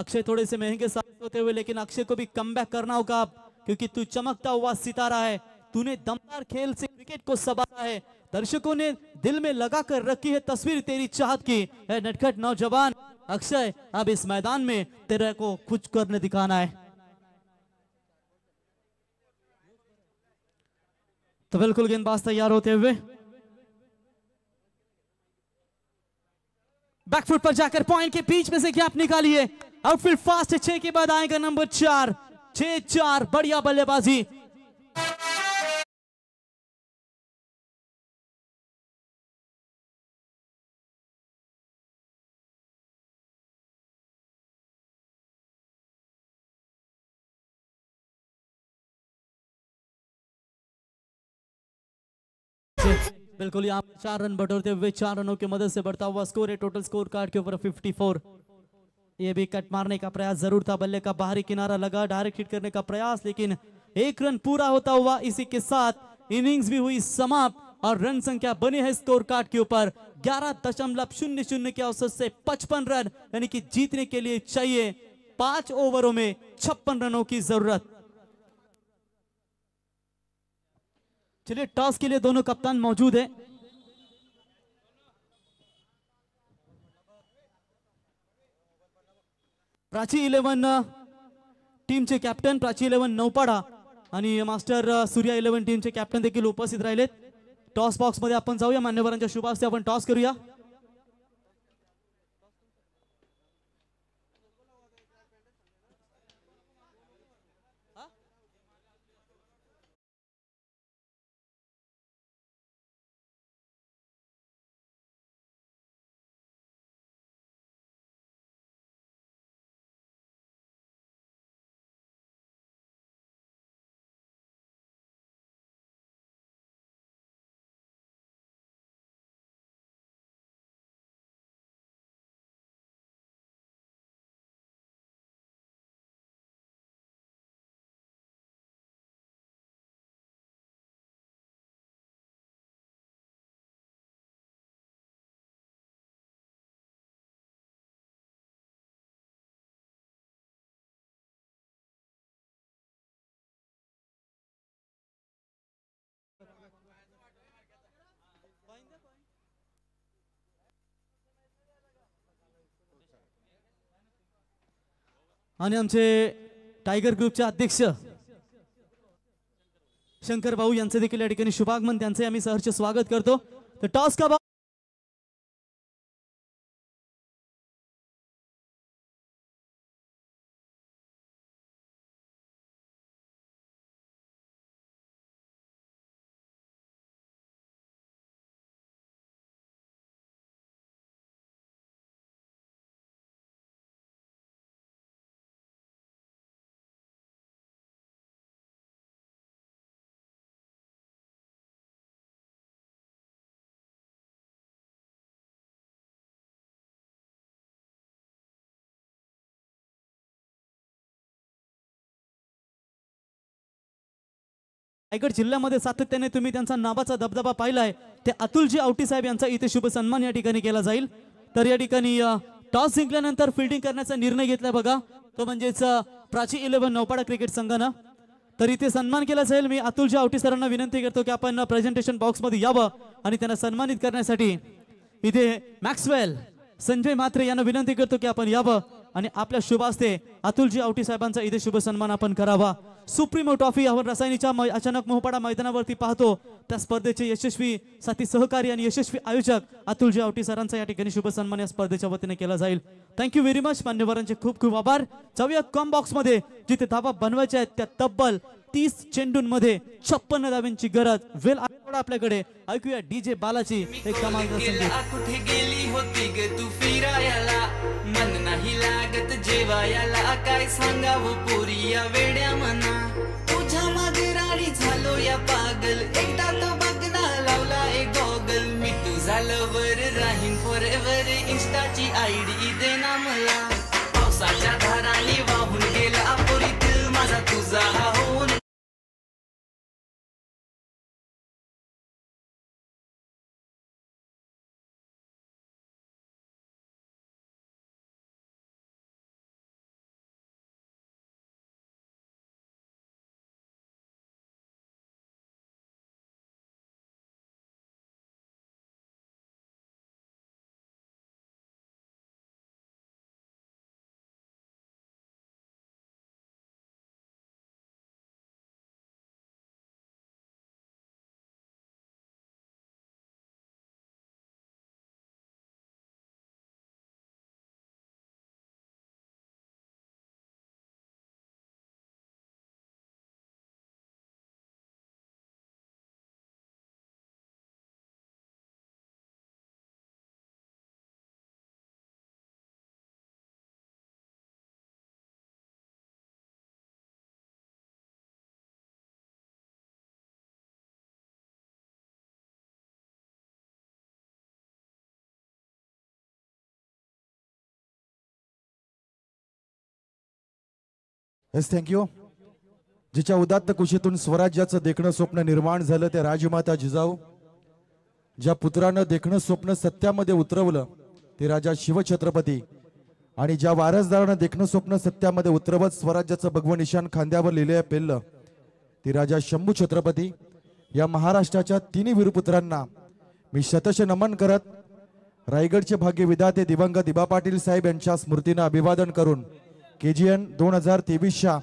अक्षय थोड़े से महंगे साबित होते हुए लेकिन अक्षय को भी कम करना होगा क्योंकि तू चमकता हुआ सितारा है तूने दमदार खेल से क्रिकेट को सबारा है दर्शकों ने दिल में लगा कर रखी है तस्वीर तेरी चाहत की है नटखट नौजवान अक्षय अब इस मैदान में तेरे को कुछ करने दिखाना है तो बिल्कुल गेंदबाज तैयार होते हुए बैकफुट पर जाकर पॉइंट के बीच में से गैप निकालिए आउटफील्ड फास्ट छह के बाद आएगा नंबर चार छह चार बढ़िया बल्लेबाजी बिल्कुल यहाँ चार रन बटोरते हुए चार रनों की मदद से बढ़ता हुआ स्कोर है टोटल स्कोर कार्ड के ऊपर 54 ये भी कट मारने का प्रयास जरूर था बल्ले का बाहरी किनारा लगा डायरेक्ट हिट करने का प्रयास लेकिन एक रन पूरा होता हुआ इसी के साथ इनिंग्स भी हुई समाप्त और रन संख्या बनी है स्कोर कार्ड के ऊपर ग्यारह दशमलव शून्य शून्य के औसत से पचपन रन यानी कि जीतने के लिए चाहिए पांच ओवरों में छप्पन रनों की जरूरत चलिए टॉस के लिए दोनों कप्तान मौजूद हैं प्राची टीम चे कॅप्टन प्राची इलेव्हन नौपाडा आणि मास्टर सूर्या इलेव्हन टीमचे कॅप्टन देखील उपस्थित राहिलेत टॉस बॉक्स मध्ये आपण जाऊया मान्यवरांच्या शुभास्ते आपण टॉस करूया आणि आमचे टायगर ग्रुपचे अध्यक्ष शंकर भाऊ यांचं देखील या ठिकाणी शुभागमन त्यांचे आम्ही सहर्ष स्वागत करतो तर टॉस का रायगड जिल्ह्यामध्ये सातत्याने तुम्ही त्यांचा नावाचा दबदबा पाहिला आहे ते अतुलजी आवटी साहेब यांचा इथे शुभ सन्मान या ठिकाणी केला जाईल तर या ठिकाणी टॉस जिंकल्यानंतर फिल्डिंग करण्याचा निर्णय घेतला बघा तो म्हणजेच प्राची इलेव्हन नौपाडा क्रिकेट संघानं तर इथे सन्मान केला जाईल मी अतुलजी आवटी सरांना विनंती करतो की आपण प्रेझेंटेशन बॉक्समध्ये यावं आणि त्यांना सन्मानित करण्यासाठी इथे मॅक्सवेल संजय म्हात्रे यांना विनंती करतो की आपण यावं आणि आपल्या शुभ असते अतुलजी आवटी साहेबांचा इथे शुभ सन्मान आपण करावा सुप्रीमो ट्रॉफी आपण रसायनीच्या अचानक मोहपाडा मैदानावरती पाहतो त्या स्पर्धेचे यशस्वी साथी सहकारी आणि यशस्वी आयोजक अतुलजी आवटी सरांचा या ठिकाणी शुभ सन्मान या स्पर्धेच्या वतीने केला जाईल थँक्यू व्हेरी मच मान्यवरांचे खूप खूप आभार जाऊया कॉम मध्ये जिथे धाबा बनवायचे आहेत त्या तब्बल तीस चेंडूंमध्ये छप्पन्न धाव्यांची गरज वेल आपल्याकडे ऐकूया डी जे बालाची एक कमाल कुठे गेली होती ग तू फिरायला मन नाही लागत जेवायला काय सांगावं पोरी या वेड्या मना तुझ्या मागे राडी झालो या पागल एक येस थँक्यू जिच्या उदात्त कुशीतून स्वराज्याचं देखणं स्वप्न निर्माण झालं त्या राजमाता जिजाऊ ज्या पुत्रानं देखणं स्वप्न सत्यामध्ये उतरवलं ते राजा शिवछत्रपती आणि ज्या वारसदारानं देखणं स्वप्न सत्यामध्ये उतरवत स्वराज्याचं निशान खांद्यावर लिहिलं पेललं ते राजा शंभू छत्रपती या महाराष्ट्राच्या तिन्ही वीरपुत्रांना मी शतश नमन करत रायगडचे भाग्य विधाते दिवंगत दिबा पाटील साहेब यांच्या स्मृतीनं अभिवादन करून के जी एन दोन हजार तेवीसच्या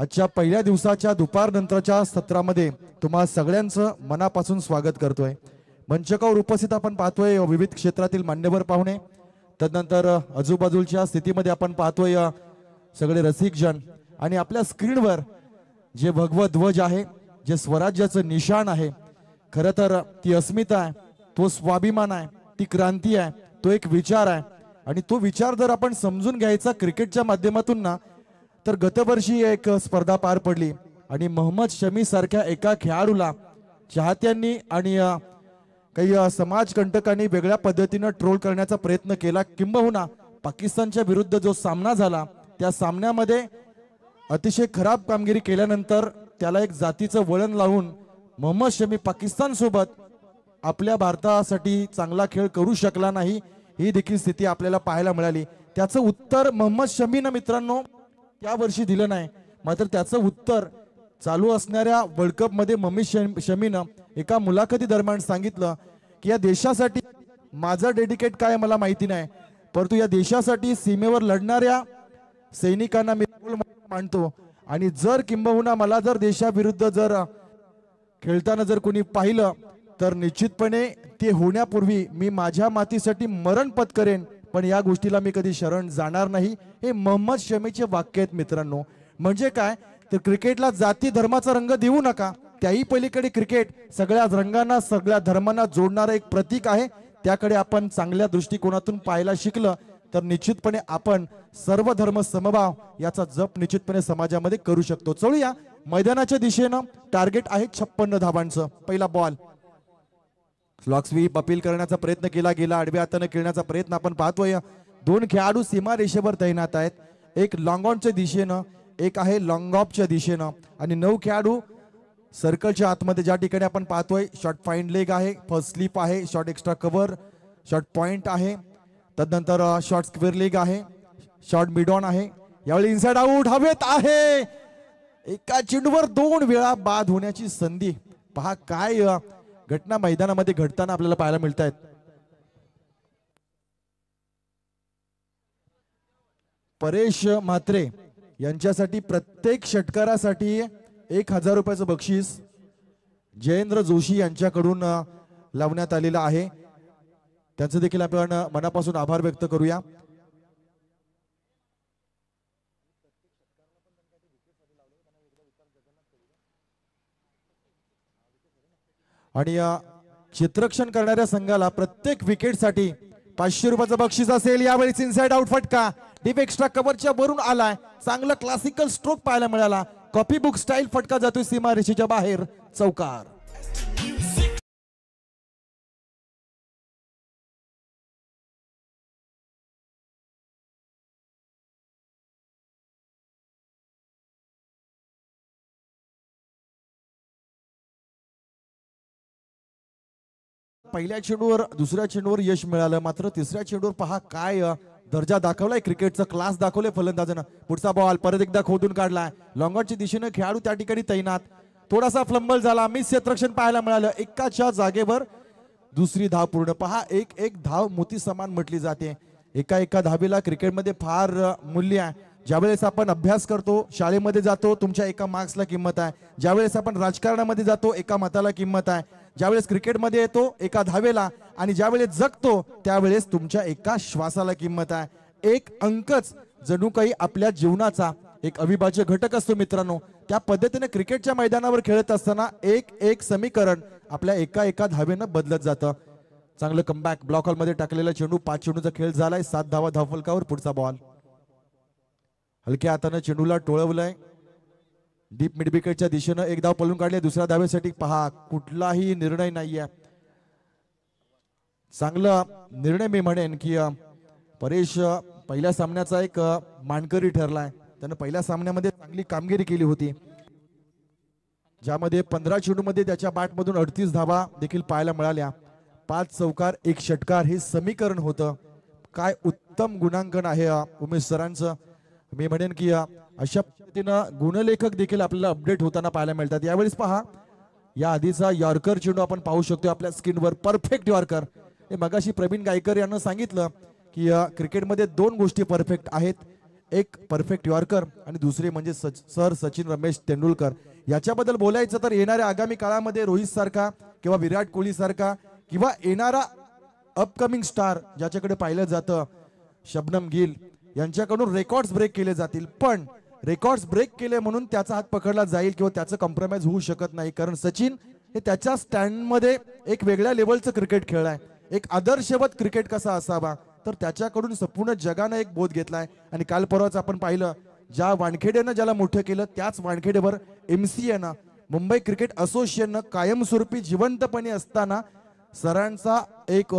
आजच्या पहिल्या दिवसाच्या दुपारनंतरच्या सत्रामध्ये तुम्हा सगळ्यांचं मनापासून स्वागत करतोय मंचकावर उपस्थित आपण पाहतोय विविध क्षेत्रातील मान्यवर पाहुणे तदनंतर आजूबाजूच्या स्थितीमध्ये आपण पाहतोय सगळे रसिकजन आणि आपल्या स्क्रीनवर जे भगवत ध्वज आहे जे स्वराज्याचं निशाण आहे खरं तर ती अस्मिता आहे तो स्वाभिमान आहे ती क्रांती आहे तो एक विचार आहे आणि तो विचार जर आपण समजून घ्यायचा क्रिकेटच्या माध्यमातून ना तर गतवर्षी एक स्पर्धा पार पडली आणि मोहम्मद शमी सारख्या एका खेळाडूला चाहत्यांनी आणि काही समाजकंटकांनी वेगळ्या पद्धतीनं ट्रोल करण्याचा प्रयत्न केला किंबहुना पाकिस्तानच्या विरुद्ध जो सामना झाला त्या सामन्यामध्ये अतिशय खराब कामगिरी केल्यानंतर त्याला एक जातीचं वळण लावून मोहम्मद शमी पाकिस्तानसोबत आपल्या भारतासाठी चांगला खेळ करू शकला नाही ही देखील स्थिती आपल्याला पाहायला मिळाली त्याचं उत्तर मोहम्मद शमीनं मित्रांनो त्या वर्षी दिलं नाही मात्र त्याचं उत्तर चालू असणाऱ्या वर्ल्ड कपमध्ये मम्मी शमीनं एका मुलाखती दरम्यान सांगितलं की या देशासाठी माझं डेडिकेट काय मला माहिती नाही परंतु या देशासाठी सीमेवर लढणाऱ्या सैनिकांना मी मानतो आणि जर किंबहुना मला जर देशाविरुद्ध जर खेळताना जर कोणी पाहिलं तर निश्चितपणे ते होण्यापूर्वी मी माझ्या मातीसाठी मरण पत्करेन पण या गोष्टीला मी कधी शरण जाणार नाही हे मोहम्मद शमीचे वाक्य आहेत मित्रांनो म्हणजे काय तर क्रिकेटला जाती धर्माचा रंग देऊ नका त्याही पलीकडे क्रिकेट सगळ्या रंगांना सगळ्या धर्मांना जोडणारं एक प्रतीक आहे त्याकडे आपण चांगल्या दृष्टिकोनातून पाहायला शिकलं तर निश्चितपणे आपण सर्व धर्म समभाव याचा जप निश्चितपणे समाजामध्ये करू शकतो चळूया मैदानाच्या दिशेनं टार्गेट आहे छप्पन्न धावांचं पहिला बॉल स्लॉक्स स्वीप अपील करण्याचा प्रयत्न केला गेला आडव्या हाताने खेळण्याचा प्रयत्न आपण पाहतोय दोन खेळाडू सीमा रेषेवर तैनात आहेत एक लॉंग ऑनच्या दिशेनं एक आहे लॉंग ऑफच्या दिशेनं आणि नऊ खेळाडू सर्कलच्या आतमध्ये ज्या ठिकाणी आपण पाहतोय शॉर्ट फाईंड लेग आहे फर्स्ट स्लीप आहे short extra cover short point आहे तदनंतर शॉर्ट स्क्वेअर लेग आहे शॉर्ट मिडॉन आहे यावेळी इन्साइड आऊट हवेत आहे एका चेंडूवर दोन वेळा बाद होण्याची संधी पहा काय घटना मैदानामध्ये घडताना आपल्याला पाहायला मिळत आहेत परेश म्हात्रे यांच्यासाठी प्रत्येक षटकारासाठी एक हजार रुपयाचं बक्षीस जयेंद्र जोशी यांच्याकडून लावण्यात आलेलं आहे त्यांचं देखील आपण मनापासून आभार व्यक्त करूया आणि या क्षेत्रक्षण करणाऱ्या संघाला प्रत्येक विकेटसाठी पाचशे रुपयाचं बक्षीस असेल यावेळी इनसाइड आउट फटका डीप एक्स्ट्रा कव्हरच्या वरून आलाय चांगला क्लासिकल स्ट्रोक पाहायला मिळाला कॉपी बुक स्टाईल फटका जातोय सीमा रेषेच्या बाहेर चौकार पहिल्या चेंडूवर दुसऱ्या चेंडूवर यश मिळालं मात्र तिसऱ्या चेंडूवर पहा काय दर्जा दाखवलाय क्रिकेटचा क्लास दाखवले फलंदाजानं पुढचा बॉल परत एकदा खोदून काढलाय लॉंगॉटच्या दिशेनं खेळाडू त्या ठिकाणी तैनात थोडासा फ्लंबल झाला मी क्षेत्रक्षण पाहायला मिळालं एकाच्या जागेवर दुसरी धाव पूर्ण पहा एक एक धाव मोती समान म्हटली जाते एका एका धाबीला क्रिकेटमध्ये फार मूल्य आहे ज्यावेळेस आपण अभ्यास करतो शाळेमध्ये जातो तुमच्या एका मार्क्सला किंमत आहे ज्यावेळेस आपण राजकारणामध्ये जातो एका मताला किंमत आहे ज्यावेळेस क्रिकेटमध्ये येतो एका धावेला आणि ज्यावेळेस जगतो त्यावेळेस तुमच्या एका श्वासाला किंमत आहे एक अंकच जणू काही आपल्या जीवनाचा एक अविभाज्य घटक असतो मित्रांनो त्या पद्धतीने क्रिकेटच्या मैदानावर खेळत असताना एक एक समीकरण आपल्या एका एका धावेनं बदलत जातं चांगलं कमबॅक ब्लॉक हॉलमध्ये टाकलेला चेंडू पाच चेंडूचा खेळ झालाय सात धावा धावफलकावर पुढचा बॉल हलक्या हाताने चेंडूला टोळवलंय डीप मिडबिकेटच्या दिशेनं एक धाव पळून काढले दुसऱ्या धाव्यासाठी पहा कुठलाही निर्णय नाहीये चांगला निर्णय मी म्हणेन की परेश पहिल्या सामन्याचा एक मानकरी ठरलाय त्यानं पहिल्या सामन्यामध्ये चांगली कामगिरी केली होती ज्यामध्ये पंधरा चेंडूमध्ये त्याच्या बाटमधून अडतीस धावा देखील पाहायला मिळाल्या पाच चौकार एक षटकार हे समीकरण होतं काय उत्तम गुणांकन आहे उमेश सरांचं मी म्हणेन की अशा पद्धतीनं गुणलेखक देखील आपल्याला अपडेट होताना पाहायला मिळतात यावेळेस पहा या आधीचा यॉर्कर चेंडू आपण पाहू शकतो आपल्या स्क्रीनवर परफेक्ट यॉर्कर हे मगाशी प्रवीण गायकर यांना सांगितलं की क्रिकेटमध्ये दोन गोष्टी परफेक्ट आहेत एक परफेक्ट यॉर्कर आणि दुसरे म्हणजे सच सर सचिन रमेश तेंडुलकर याच्याबद्दल बोलायचं तर येणाऱ्या आगामी काळामध्ये रोहित सारखा किंवा विराट कोहली सारखा किंवा येणारा अपकमिंग स्टार ज्याच्याकडे पाहिलं जातं शबनम गिल यांच्याकडून रेकॉर्ड्स ब्रेक केले जातील पण रेकॉर्ड्स ब्रेक केले म्हणून त्याचा हात पकडला जाईल किंवा त्याचं कॉम्प्रोमाइज होऊ शकत नाही कारण सचिन हे त्याच्या स्टँडमध्ये एक वेगळ्या लेवलचं क्रिकेट आहे एक आदर्शवत क्रिकेट कसा असावा तर त्याच्याकडून संपूर्ण जगानं एक बोध घेतलाय आणि काल परवाच आपण पाहिलं ज्या वानखेडेनं ज्याला मोठं केलं त्याच वानखेडेवर एम सी एनं मुंबई क्रिकेट असोसिएशननं कायमस्वरूपी जिवंतपणे असताना सरांचा एक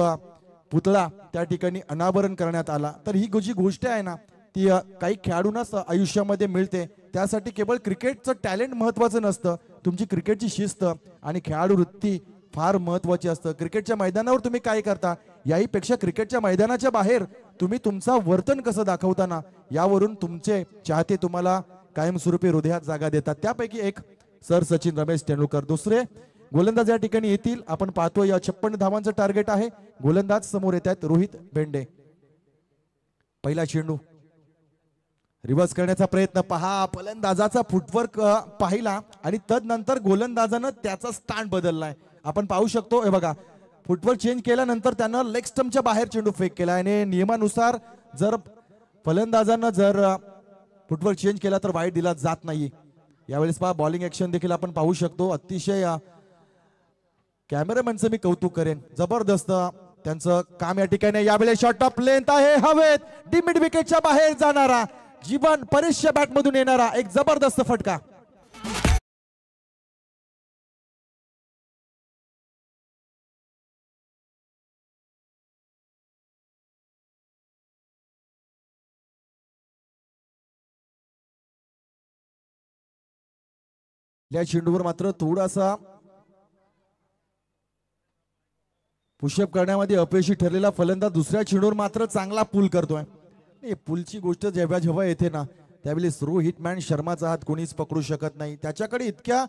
पुतळा त्या ठिकाणी अनावरण करण्यात आला तर ही जी गोष्ट आहे ना ती काही खेळाडूंनाच आयुष्यामध्ये मिळते त्यासाठी केवळ क्रिकेटचं टॅलेंट महत्त्वाचं नसतं तुमची क्रिकेटची शिस्त आणि खेळाडू वृत्ती फार महत्त्वाची असतं क्रिकेटच्या मैदानावर तुम्ही काय करता याहीपेक्षा क्रिकेटच्या मैदानाच्या बाहेर तुम्ही तुमचा वर्तन कसं दाखवताना यावरून तुमचे चाहते तुम्हाला कायमस्वरूपी हृदयात जागा देतात त्यापैकी एक सर सचिन रमेश तेंडुलकर दुसरे गोलंदाज या ठिकाणी येतील आपण पाहतो या छप्पन धावांचं टार्गेट आहे गोलंदाज समोर येत आहेत रोहित भेंडे पहिला चेंडू रिव्हर्स करण्याचा प्रयत्न पहा फलंदाजाचा फुटवर्क पाहिला आणि तदनंतर गोलंदाजानं त्याचा स्टँड बदललाय आपण पाहू शकतो हे बघा फुटवर्क चेंज केल्यानंतर त्यानं लेग स्टम्पच्या बाहेर चेंडू फेक केला आणि नियमानुसार जर फलंदाजानं जर फुटवर्क चेंज केला तर वाईट दिला जात नाही यावेळेस पहा बॉलिंग ऍक्शन देखील आपण पाहू शकतो अतिशय कॅमेरामॅनचं मी कौतुक करेन जबरदस्त त्यांचं काम या ठिकाणी यावेळी शॉर्ट ऑफ लेंथ आहे हवेत डिमिट विकेटच्या बाहेर जाणारा जीवन बॅट मधून येणारा एक जबरदस्त फटका या चेंडूवर मात्र थोडासा पुशअप करण्यामध्ये अपयशी ठरलेला फलंदाज दुसऱ्या चेंडूवर मात्र चांगला पूल करतोय पुलची गोष्ट जेव्हा जेव्हा येते ना त्यावेळी स्रो हिटमॅन शर्माचा हात कोणीच पकडू शकत नाही त्याच्याकडे इतक्या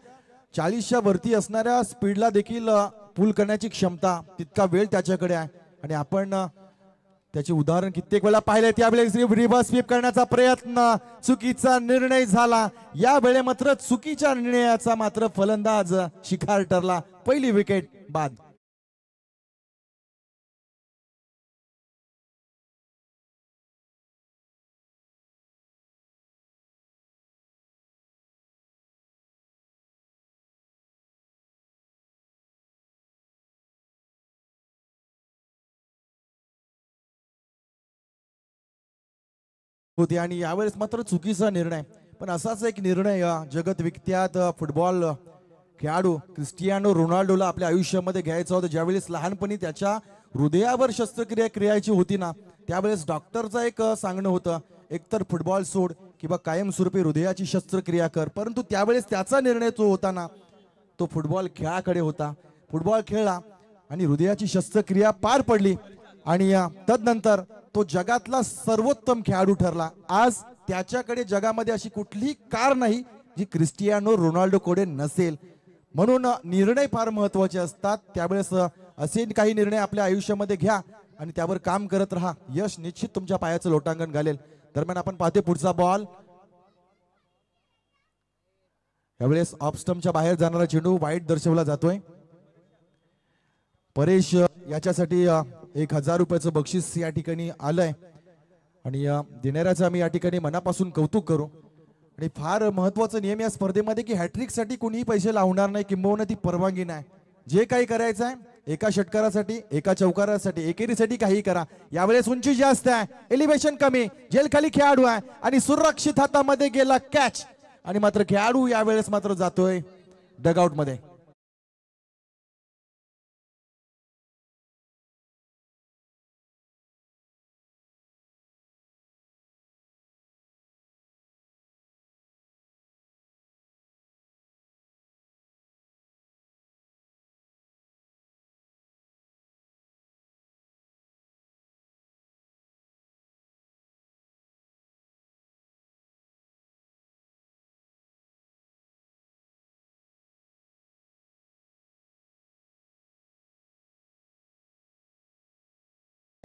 चाळीसच्या वरती असणाऱ्या स्पीडला देखील पूल करण्याची क्षमता तितका वेळ त्याच्याकडे आहे आणि आपण त्याचे उदाहरण कित्येक वेळा पाहिले त्यावेळेस रिव्हर्स स्वीप करण्याचा प्रयत्न चुकीचा निर्णय झाला या वेळे मात्र चुकीच्या निर्णयाचा मात्र फलंदाज शिकार ठरला पहिली विकेट बाद होती आणि यावेळेस मात्र चुकीचा निर्णय पण असाच एक निर्णय जगत विख्यात फुटबॉल खेळाडू क्रिस्टियानो रोनाल्डोला आपल्या आयुष्यामध्ये घ्यायचा होतं ज्यावेळेस लहानपणी त्याच्या हृदयावर शस्त्रक्रिया क्रियाची होती ना त्यावेळेस डॉक्टरचं एक सांगणं होतं एकतर फुटबॉल सोड किंवा कायमस्वरूपी हृदयाची शस्त्रक्रिया कर परंतु त्यावेळेस त्याचा निर्णय जो होता ना तो फुटबॉल खेळाकडे होता फुटबॉल खेळला आणि हृदयाची शस्त्रक्रिया पार पडली आणि तदनंतर तो जगातला सर्वोत्तम खेळाडू ठरला आज त्याच्याकडे जगामध्ये अशी कुठली कार नाही जी क्रिस्टियानो रोनाल्डो कोडे नसेल म्हणून निर्णय फार महत्वाचे असतात त्यावेळेस असे काही निर्णय आपल्या आयुष्यामध्ये घ्या आणि त्यावर काम करत राहा यश निश्चित तुमच्या पायाचं लोटांगण घालेल दरम्यान आपण पाहते पुढचा बॉल यावेळेस ऑपस्टमच्या बाहेर जाणारा चेंडू वाईट दर्शवला जातोय परेश याच्यासाठी एक हजार रुपयाचं बक्षीस या ठिकाणी आलंय आणि या देणाऱ्याचं आम्ही या ठिकाणी मनापासून कौतुक करू आणि फार महत्वाचा नियम या स्पर्धेमध्ये की हॅट्रिकसाठी कोणीही पैसे लावणार नाही किंबहुना ती परवानगी नाही जे काही करायचं आहे एका षटकारासाठी एका चौकारासाठी एकेरीसाठी काही करा यावेळेस उंची जास्त आहे एलिव्हेशन कमी जेलखाली खेळाडू आहे आणि सुरक्षित हातामध्ये गेला कॅच आणि मात्र खेळाडू यावेळेस मात्र जातोय मध्ये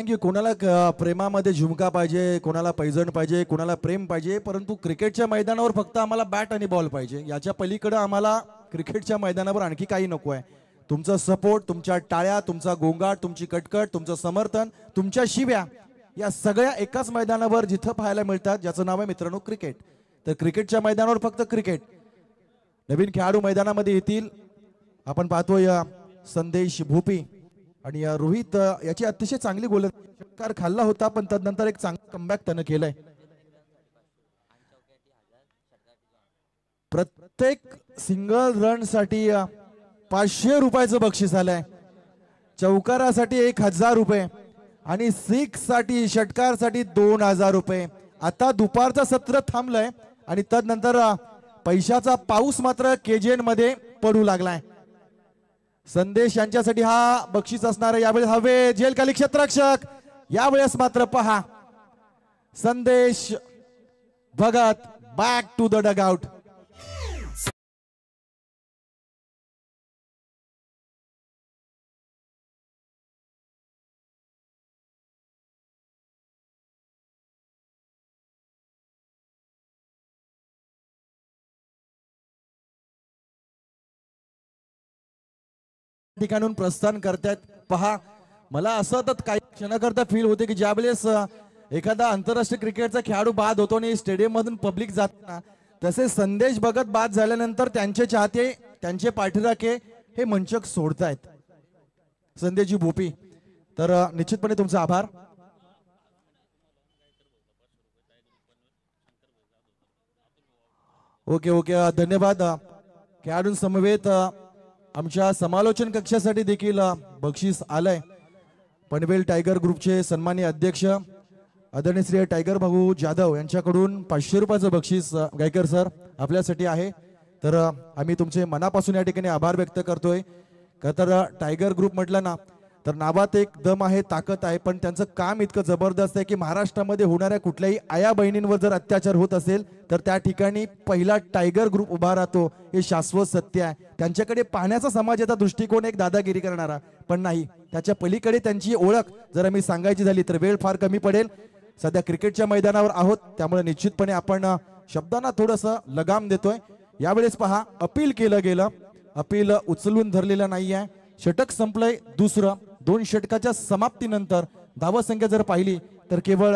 की कोणाला प्रेमामध्ये झुमका पाहिजे कोणाला पैजण पाहिजे कोणाला प्रेम पाहिजे परंतु क्रिकेटच्या मैदानावर फक्त आम्हाला बॅट आणि बॉल पाहिजे याच्या पलीकडं आम्हाला क्रिकेटच्या मैदानावर आणखी काही नको आहे तुमचा सपोर्ट तुमच्या टाळ्या तुमचा गोंगाट तुमची कटकट तुमचं समर्थन तुमच्या शिव्या या सगळ्या एकाच मैदानावर जिथं पाहायला मिळतात ज्याचं नाव आहे मित्रांनो क्रिकेट तर क्रिकेटच्या मैदानावर फक्त क्रिकेट नवीन खेळाडू मैदानामध्ये येतील आपण पाहतो या संदेश भूपी आणि रोहित याची अतिशय चांगली गोलकार खाल्ला होता पण त्यानंतर एक चांगला कमबॅक त्यानं केलंय प्रत्येक सिंगल रन साठी पाचशे रुपयाचं बक्षीस आलंय चौकारासाठी एक हजार रुपये आणि सिक्स साठी षटकार साठी दोन हजार रुपये आता दुपारचं सत्र थांबलंय आणि त्यानंतर पैशाचा पाऊस मात्र एन मध्ये पडू लागलाय संदेश यांच्यासाठी हा बक्षीस असणार आहे यावेळेस हवे जेल खाली क्षेत्ररक्षक यावेळेस मात्र पहा Sandesh Bhagat back to the dugout ठिकाणून प्रस्थान करतायत पहा मला असं आता काही क्षणाकरता फील होते की ज्यावेळेस एखादा आंतरराष्ट्रीय क्रिकेटचा खेळाडू बाद होतो आणि स्टेडियम मधून पब्लिक जाताना तसे संदेश बघत बाद झाल्यानंतर त्यांचे चाहते त्यांचे पाठीराखे हे मंचक सोडतायत संदेशजी भोपी तर निश्चितपणे तुमचा आभार ओके ओके धन्यवाद खेळाडूंसमवेत आमच्या समालोचन कक्षासाठी देखील बक्षीस आलंय पनवेल टायगर ग्रुपचे सन्मान्य अध्यक्ष आदरणीय श्री टायगर भाऊ जाधव यांच्याकडून पाचशे रुपयाचं बक्षीस गायकर सर आपल्यासाठी आहे तर आम्ही तुमचे मनापासून या ठिकाणी आभार व्यक्त करतोय का तर टायगर ग्रुप म्हटलं ना तर नावात एक दम आहे ताकद आहे पण त्यांचं काम इतकं जबरदस्त आहे की महाराष्ट्रामध्ये होणाऱ्या कुठल्याही आया बहिणींवर जर अत्याचार होत असेल तर त्या ठिकाणी पहिला टायगर ग्रुप उभा राहतो हे शाश्वत सत्य आहे त्यांच्याकडे पाहण्याचा समाजाचा दृष्टिकोन एक दादागिरी करणारा पण नाही त्याच्या पलीकडे त्यांची ओळख जर आम्ही सांगायची झाली तर वेळ फार कमी पडेल सध्या क्रिकेटच्या मैदानावर आहोत त्यामुळे निश्चितपणे आपण शब्दांना थोडंसं लगाम देतोय यावेळेस पहा अपील केलं गेलं अपील उचलून धरलेलं नाही आहे षटक संपलंय दुसरं दोन षटकाच्या समाप्तीनंतर संख्या जर पाहिली तर केवळ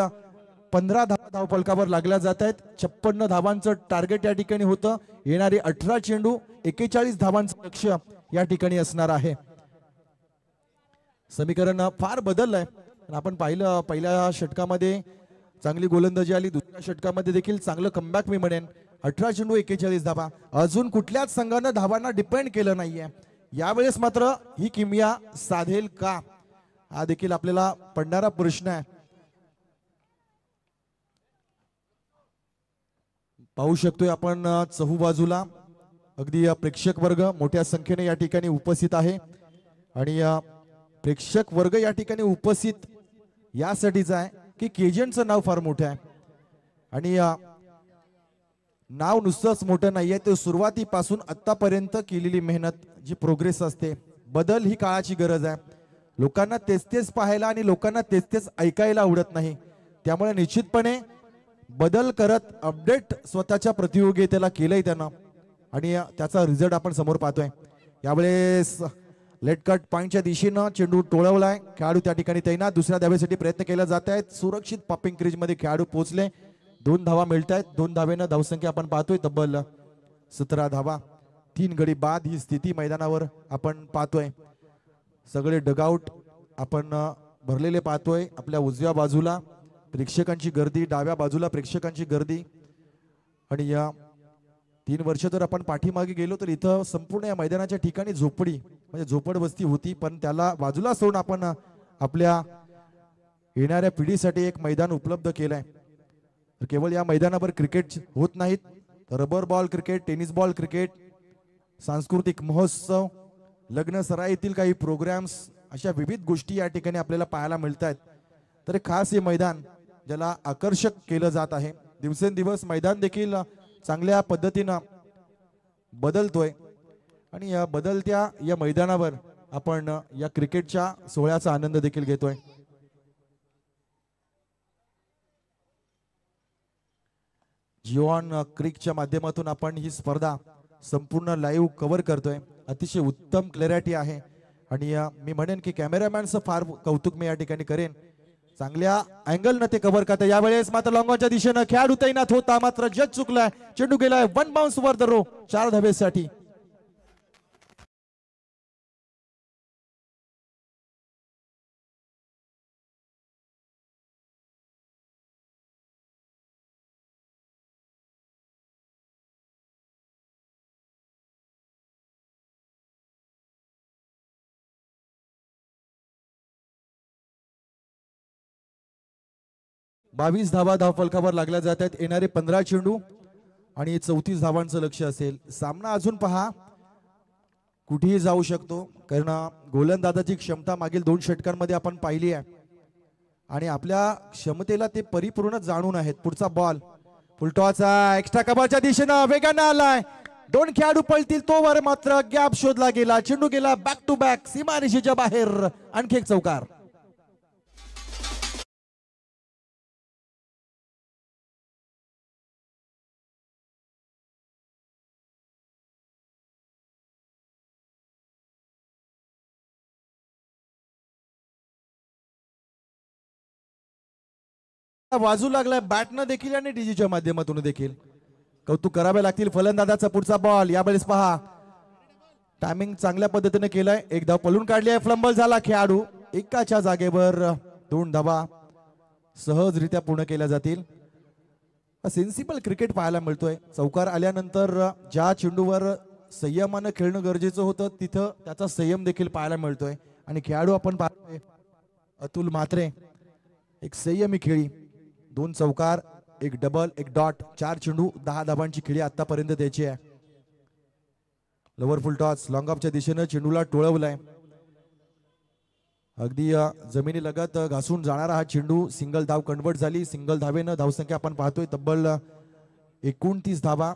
पंधरा धावा धावफलकावर लागल्या जात आहेत छप्पन्न धावांचं टार्गेट या ठिकाणी होतं येणारे अठरा चेंडू एकेचाळीस धावांचं लक्ष या ठिकाणी असणार आहे समीकरण फार बदललंय आपण पाहिलं पहिल्या षटकामध्ये चांगली गोलंदाजी आली दुसऱ्या षटकामध्ये देखील चांगलं कमबॅक मी म्हणेन अठरा चेंडू एकेचाळीस धावा अजून कुठल्याच संघानं धावांना डिपेंड केलं नाहीये यावेळेस मात्र ही किमिया साधेल का हा देखील आपल्याला पडणारा प्रश्न आहे पाहू शकतोय आपण बाजूला अगदी प्रेक्षक वर्ग मोठ्या संख्येने या ठिकाणी उपस्थित आहे आणि प्रेक्षक वर्ग या ठिकाणी उपस्थित यासाठीच आहे की च नाव फार मोठं आहे आणि नाव नुसतंच मोठं नाही आहे ते सुरुवातीपासून आत्तापर्यंत केलेली मेहनत जी प्रोग्रेस असते बदल ही काळाची गरज आहे लोकांना तेच तेच पाहायला आणि लोकांना तेच तेच ऐकायला आवडत नाही त्यामुळे निश्चितपणे बदल करत अपडेट स्वतःच्या प्रतियोगितेला केलंय त्यांना आणि त्याचा रिझल्ट आपण समोर पाहतोय यावेळेस लेटकट पॉईंटच्या दिशेनं चेंडू टोळवलाय खेळाडू त्या ठिकाणी तैनात दुसऱ्या दाव्यासाठी प्रयत्न केला जात आहेत सुरक्षित पॉपिंग क्रीजमध्ये खेळाडू पोहोचले दोन धावा मिळत आहेत दोन धावेनं धावसंख्या आपण पाहतोय तब्बल सतरा धावा तीन गडी बाद ही स्थिती मैदानावर आपण पाहतोय सगळे डगआउट आपण भरलेले पाहतोय आपल्या उजव्या बाजूला प्रेक्षकांची गर्दी डाव्या बाजूला प्रेक्षकांची गर्दी आणि या तीन वर्ष जर आपण पाठीमागे गेलो तर इथं संपूर्ण या मैदानाच्या ठिकाणी झोपडी म्हणजे झोपड होती पण त्याला बाजूला सोडून आपण आपल्या येणाऱ्या पिढीसाठी एक मैदान उपलब्ध केलंय तर केवळ या मैदानावर क्रिकेट होत नाहीत rubber ball cricket tennis ball cricket सांस्कृतिक महोत्सव लग्न सराईतील काही प्रोग्राम्स अशा विविध गोष्टी या ठिकाणी आपल्याला पाहायला मिळत आहेत तर खास हे मैदान ज्याला आकर्षक केलं जात आहे दिवसेंदिवस मैदान देखील चांगल्या पद्धतीनं बदलतोय आणि या बदलत्या या मैदानावर आपण या क्रिकेटच्या सोहळ्याचा आनंद देखील घेतोय जीवन क्रिकच्या माध्यमातून आपण ही स्पर्धा संपूर्ण लाईव्ह कव्हर करतोय अतिशय उत्तम क्लॅरिटी आहे आणि मी म्हणेन की कॅमेरामॅनचं फार कौतुक मी या ठिकाणी करेन चांगल्या अँगलनं ते कव्हर या यावेळेस मात्र लॉंगॉनच्या दिशेनं खेळाडू तैनात होता मात्र जज चुकलाय चेंडू गेलाय वन बाउन्स वर रो चार धबेसाठी बावीस धावा धाव फलकावर लागल्या जात आहेत येणारे पंधरा चेंडू आणि चौतीस धावांचं लक्ष असेल सामना अजून पहा कुठेही जाऊ शकतो कारण गोलंदाजाची क्षमता मागील दोन षटकांमध्ये आपण पाहिली आहे आणि आपल्या क्षमतेला ते परिपूर्ण जाणून आहेत पुढचा बॉल आहे एक्स्ट्रा कबाच्या दिशेनं वेगानं आलाय दोन खेळाडू पळतील तोवर मात्र गॅप शोधला गेला चेंडू गेला बॅक टू बॅक सीमारिशीच्या बाहेर आणखी एक चौकार वाजू लागलाय बॅटनं देखील आणि डीजीच्या माध्यमातून देखील कौतुक करावे लागतील फलंदाजाचा पुढचा बॉल यावेळेस पहा टायमिंग चांगल्या पद्धतीने केलंय एक धाव पलून काढली आहे फ्लंबल झाला खेळाडू एकाच्या जागेवर दोन धावा सहजरित्या पूर्ण केल्या जातील सेन्सिबल क्रिकेट पाहायला मिळतोय चौकार आल्यानंतर ज्या चेंडूवर संयमानं खेळणं गरजेचं होतं तिथं त्याचा संयम देखील पाहायला मिळतोय आणि खेळाडू आपण पाहतोय अतुल मात्रे एक संयमी खेळी दोन चौकार एक डबल एक डॉट चार चेंडू दहा धाबांची खेळी आतापर्यंत द्यायची आहे लवर फुल टॉस ऑफच्या दिशेनं चेंडूला टोळवलाय अगदी जमिनी लगत घासून जाणारा हा चेंडू सिंगल धाव कन्वर्ट झाली सिंगल धावेनं धावसंख्या आपण पाहतोय तब्बल एकोणतीस धावा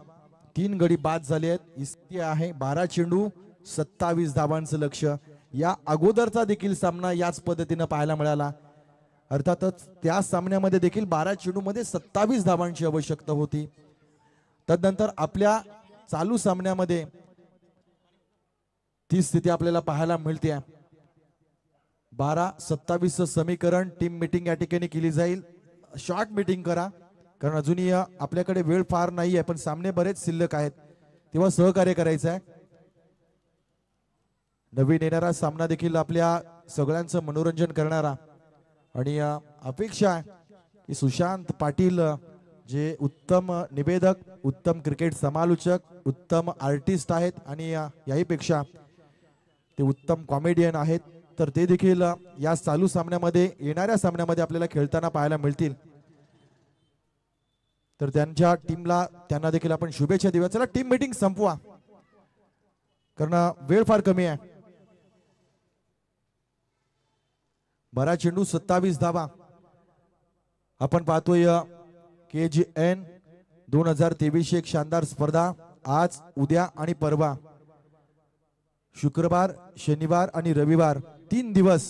तीन गडी बाद झाले आहेत इस्ती आहे बारा चेंडू सत्तावीस धावांचं लक्ष या अगोदरचा देखील सामना याच पद्धतीनं पाहायला मिळाला अर्थातच त्या सामन्यामध्ये देखील बारा चेंडूमध्ये सत्तावीस धावांची आवश्यकता होती तदनंतर आपल्या चालू सामन्यामध्ये ती स्थिती आपल्याला पाहायला मिळते बारा सत्तावीसचं समीकरण टीम मिटिंग या ठिकाणी केली जाईल शॉर्ट मिटिंग करा कारण अजूनही आपल्याकडे वेळ फार नाही आहे पण सामने बरेच शिल्लक आहेत तेव्हा सहकार्य करायचं आहे नवीन येणारा सामना देखील आपल्या सगळ्यांचं मनोरंजन करणारा आणि अपेक्षा आहे की सुशांत पाटील जे उत्तम निवेदक उत्तम क्रिकेट समालोचक उत्तम आर्टिस्ट आहेत आणि याहीपेक्षा ते उत्तम कॉमेडियन आहेत तर ते देखील या चालू सामन्यामध्ये येणाऱ्या सामन्यामध्ये आपल्याला खेळताना पाहायला मिळतील तर त्यांच्या टीमला त्यांना देखील आपण शुभेच्छा देऊया चला टीम मिटिंग संपवा कारण वेळ फार कमी आहे बरा चेंडू सत्तावीस धावा आपण पाहतोय के जी एन दोन हजार तेवीस एक शानदार स्पर्धा आज उद्या आणि परवा शुक्रवार शनिवार आणि रविवार तीन दिवस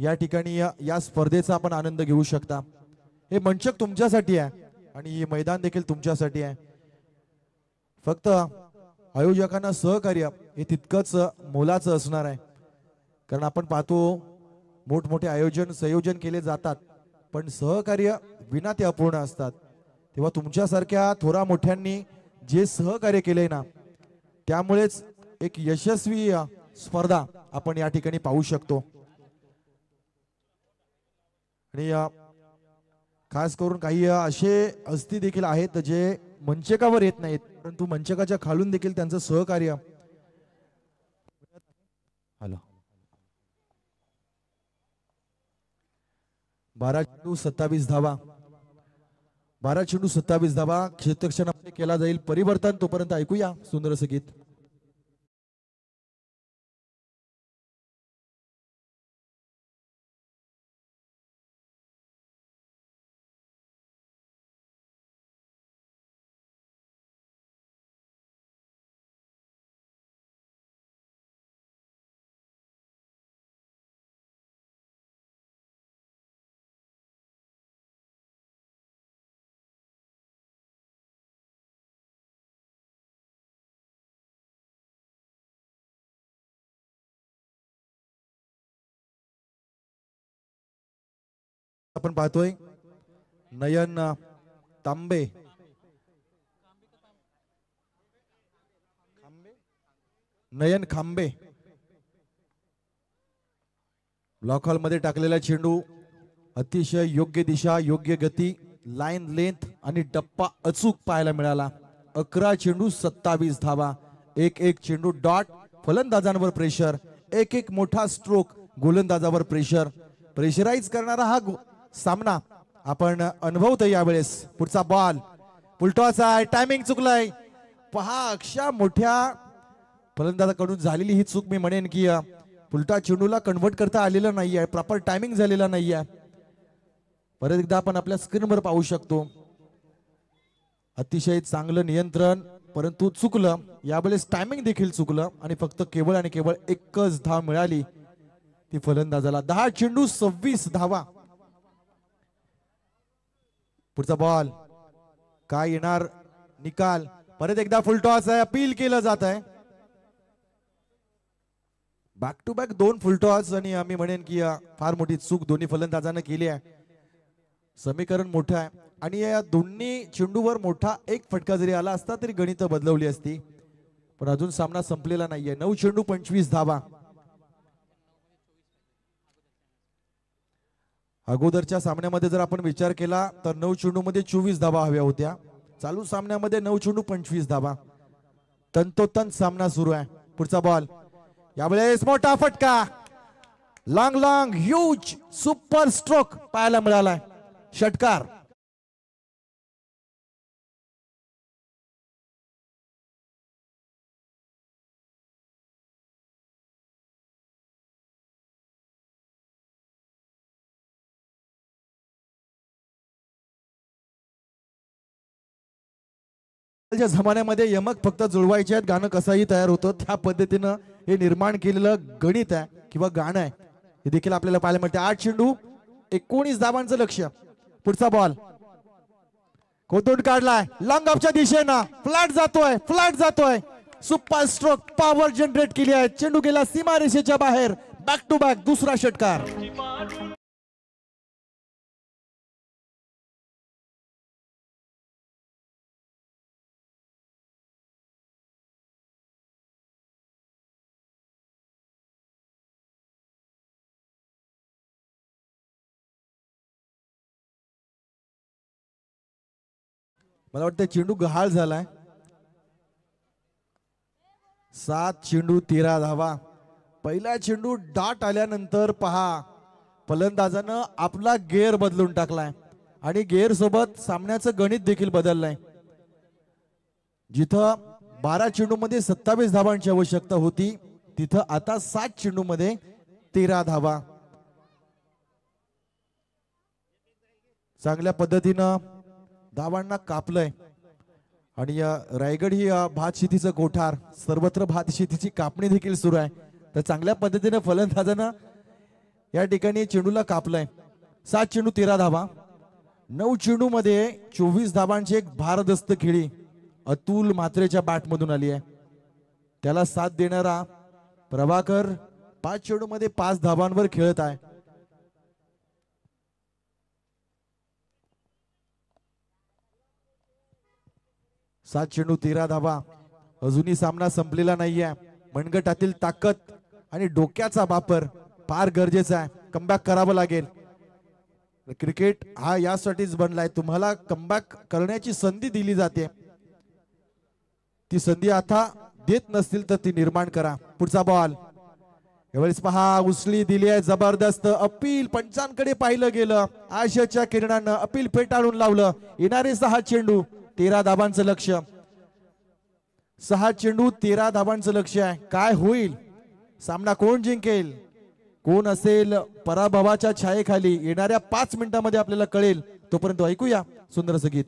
या ठिकाणी या स्पर्धेचा आपण आनंद घेऊ शकता हे मंचक तुमच्यासाठी आहे आणि हे मैदान देखील तुमच्यासाठी आहे फक्त आयोजकांना सहकार्य हे तितकंच मोलाचं असणार आहे कारण आपण पाहतो मोठमोठे आयोजन संयोजन केले जातात पण सहकार्य विना ते अपूर्ण असतात तेव्हा तुमच्यासारख्या थोरा मोठ्यांनी जे सहकार्य केले ना त्यामुळेच एक यशस्वी स्पर्धा आपण या ठिकाणी पाहू शकतो आणि खास करून काही असे अस्थि देखील आहेत जे मंचकावर येत नाहीत परंतु मंचकाच्या खालून देखील त्यांचं सहकार्य हॅलो बारा चेंडू सत्तावीस धावा बारा चेंडू सत्तावीस धावा क्षेत्रक्षण केला जाईल परिवर्तन तोपर्यंत ऐकूया सुंदर संगीत आपण पाहतोय नयन तांबे नयन खांबे ब्लॉक हॉल मध्ये टाकलेला चेंडू अतिशय योग्य दिशा योग्य गती लाईन लेंथ आणि डप्पा अचूक पाहायला मिळाला अकरा चेंडू सत्तावीस धावा एक एक चेंडू डॉट फलंदाजांवर प्रेशर एक एक मोठा स्ट्रोक गोलंदाजावर प्रेशर प्रेशराईज करणारा हा सामना आपण अनुभवतो यावेळेस पुढचा बॉल उलटवाचा आहे टायमिंग चुकलाय पहा अक्षा मोठ्या फलंदाजाकडून झालेली ही चूक मी म्हणेन की पुलटा चेंडूला कन्वर्ट करता आलेला नाही आहे प्रॉपर टायमिंग झालेला नाही आहे परत एकदा आपण आपल्या स्क्रीनवर पाहू शकतो अतिशय चांगलं नियंत्रण परंतु चुकलं यावेळेस टायमिंग देखील चुकलं आणि फक्त केवळ आणि केवळ एकच धाव मिळाली ती फलंदाजाला दहा चेंडू सव्वीस धावा पुढचा बॉल काय येणार निकाल परत एकदा फुलटॉस आहे अपील केलं जात आहे बॅक टू बॅक दोन फुलटॉस आणि आम्ही म्हणेन की फार मोठी चूक दोन्ही फलंदाजानं केली आहे समीकरण मोठं आहे आणि या दोन्ही चेंडूवर मोठा एक फटका जरी आला असता तरी गणित बदलवली असती पण अजून सामना संपलेला नाहीये नऊ चेंडू पंचवीस धावा अगोदरच्या सामन्यामध्ये जर आपण विचार केला तर नऊ चेंडूमध्ये चोवीस धाबा हव्या होत्या चालू सामन्यामध्ये नऊ चेंडू पंचवीस धाबा तंतोतंत सामना सुरू आहे पुढचा बॉल यावेळेस मोठा फटका long long huge super stroke पाहायला मिळालाय षटकार आजच्या जमान्यामध्ये यमक फक्त जुळवायचे आहेत गाणं कसंही तयार होतं त्या पद्धतीनं हे निर्माण केलेलं गणित आहे किंवा गाणं आहे हे देखील आपल्याला पाहायला मिळते आठ चेंडू एकोणीस धावांचं लक्ष पुढचा बॉल कोथून काढलाय लॉंग ऑफच्या दिशेनं फ्लॅट जातोय फ्लॅट जातोय सुपर स्ट्रोक पॉवर जनरेट केली आहे चेंडू गेला सीमारेषेच्या बाहेर बॅक टू बॅक दुसरा षटकार मला वाटतं चेंडू गहाळ झालाय सात चेंडू तेरा धावा पहिला चेंडू डाट आल्यानंतर पहा फलंदाजानं आपला गेअर बदलून टाकलाय आणि गेअर सोबत सामन्याचं गणित देखील बदललंय जिथं बारा मध्ये सत्तावीस धावांची आवश्यकता होती तिथं आता सात चेंडू मध्ये तेरा धावा चांगल्या पद्धतीनं धावांना कापलंय आणि रायगड ही भात शेतीचं कोठार सर्वत्र भात शेतीची कापणी देखील सुरू आहे तर चांगल्या पद्धतीने फलंदाजानं या ठिकाणी चेंडूला कापलंय सात चेंडू तेरा धावा नऊ मध्ये चोवीस धाबांची एक भारदस्त खेळी अतुल मात्रेच्या मधून आली आहे त्याला साथ देणारा प्रभाकर पाच चेंडू मध्ये पाच धावांवर खेळत आहे सात चेंडू तेरा धावा अजूनही सामना संपलेला नाहीये मनगटातील ताकद आणि डोक्याचा वापर फार गरजेचा आहे कमबॅक करावं लागेल क्रिकेट हा यासाठीच बनलाय तुम्हाला कमबॅक करण्याची संधी दिली जाते ती संधी आता देत नसतील तर ती निर्माण करा पुढचा बॉल यावेळेस पहा उचली दिली आहे जबरदस्त अपील पंचांकडे पाहिलं गेलं आशाच्या किरणानं अपील फेटाळून लावलं येणारे सहा चेंडू तेरा धाबांचं लक्ष सहा चेंडू तेरा धाबांचं लक्ष आहे काय होईल सामना कोण जिंकेल कोण असेल पराभवाच्या छायेखाली येणाऱ्या पाच मिनिटांमध्ये आपल्याला कळेल तोपर्यंत ऐकूया सुंदर संगीत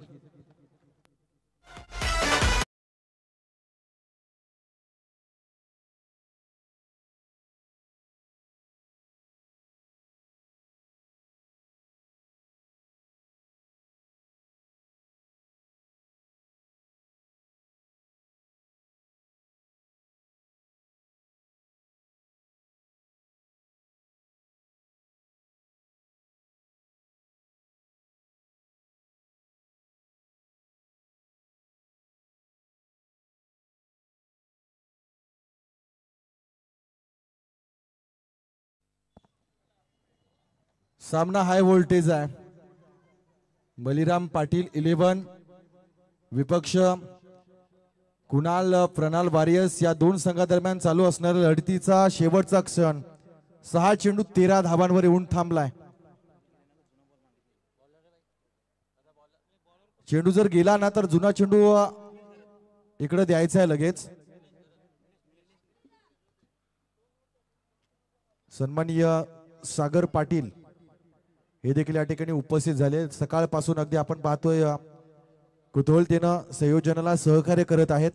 सामना हाय व्होल्टेज आहे बलिराम पाटील इलेवन विपक्ष कुणाल प्रणाल वारियस या दोन संघादरम्यान चालू असणाऱ्या लढतीचा शेवटचा क्षण सहा चेंडू तेरा धाबांवर येऊन थांबलाय चेंडू जर गेला ना तर जुना चेंडू इकडे द्यायचा आहे लगेच सन्माननीय सागर पाटील हे देखील या ठिकाणी उपस्थित झाले सकाळपासून अगदी आपण पाहतोय कुतूहलतेनं संयोजनाला सहकार्य करत आहेत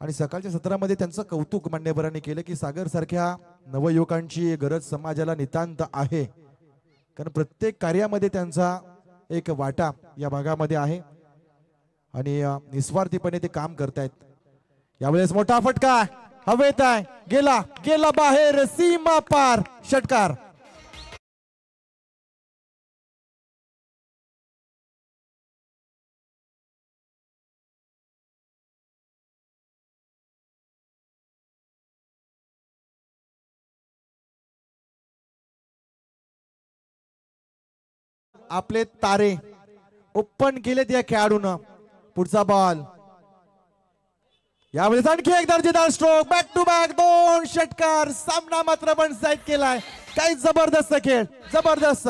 आणि सकाळच्या सत्रामध्ये त्यांचं कौतुक मान्यवरांनी केलं की सागर सारख्या नवयुवकांची गरज समाजाला नितांत आहे कारण प्रत्येक कार्यामध्ये त्यांचा एक वाटा या भागामध्ये आहे आणि निस्वार्थीपणे ते काम करतायत यावेळेस मोठा फटका हवेत आहे गेला गेला बाहेर सीमा पार षटकार आपले तारे ओपन केलेत या खेळाडून पुढचा बॉल यावेळेस आणखी एक दर्जेदार स्ट्रोक बॅक टू बॅक दोन षटकार सामना मात्र पण साईड केलाय काही जबरदस्त खेळ जबरदस्त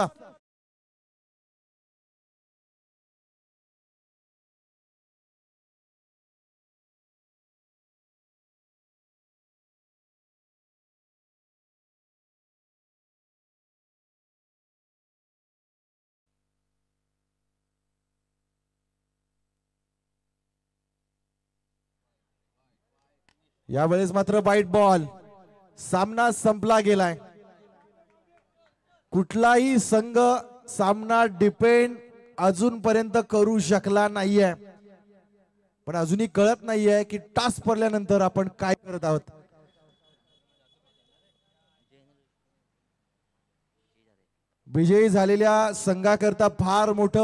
यावेळेस मात्र वाईट बॉल सामना संपला गेलाय कुठलाही संघ सामना डिपेंड अजूनपर्यंत करू शकला नाहीये पण अजूनही कळत नाहीये की टास पडल्यानंतर आपण काय करत आहोत विजयी झालेल्या संघाकरता फार मोठं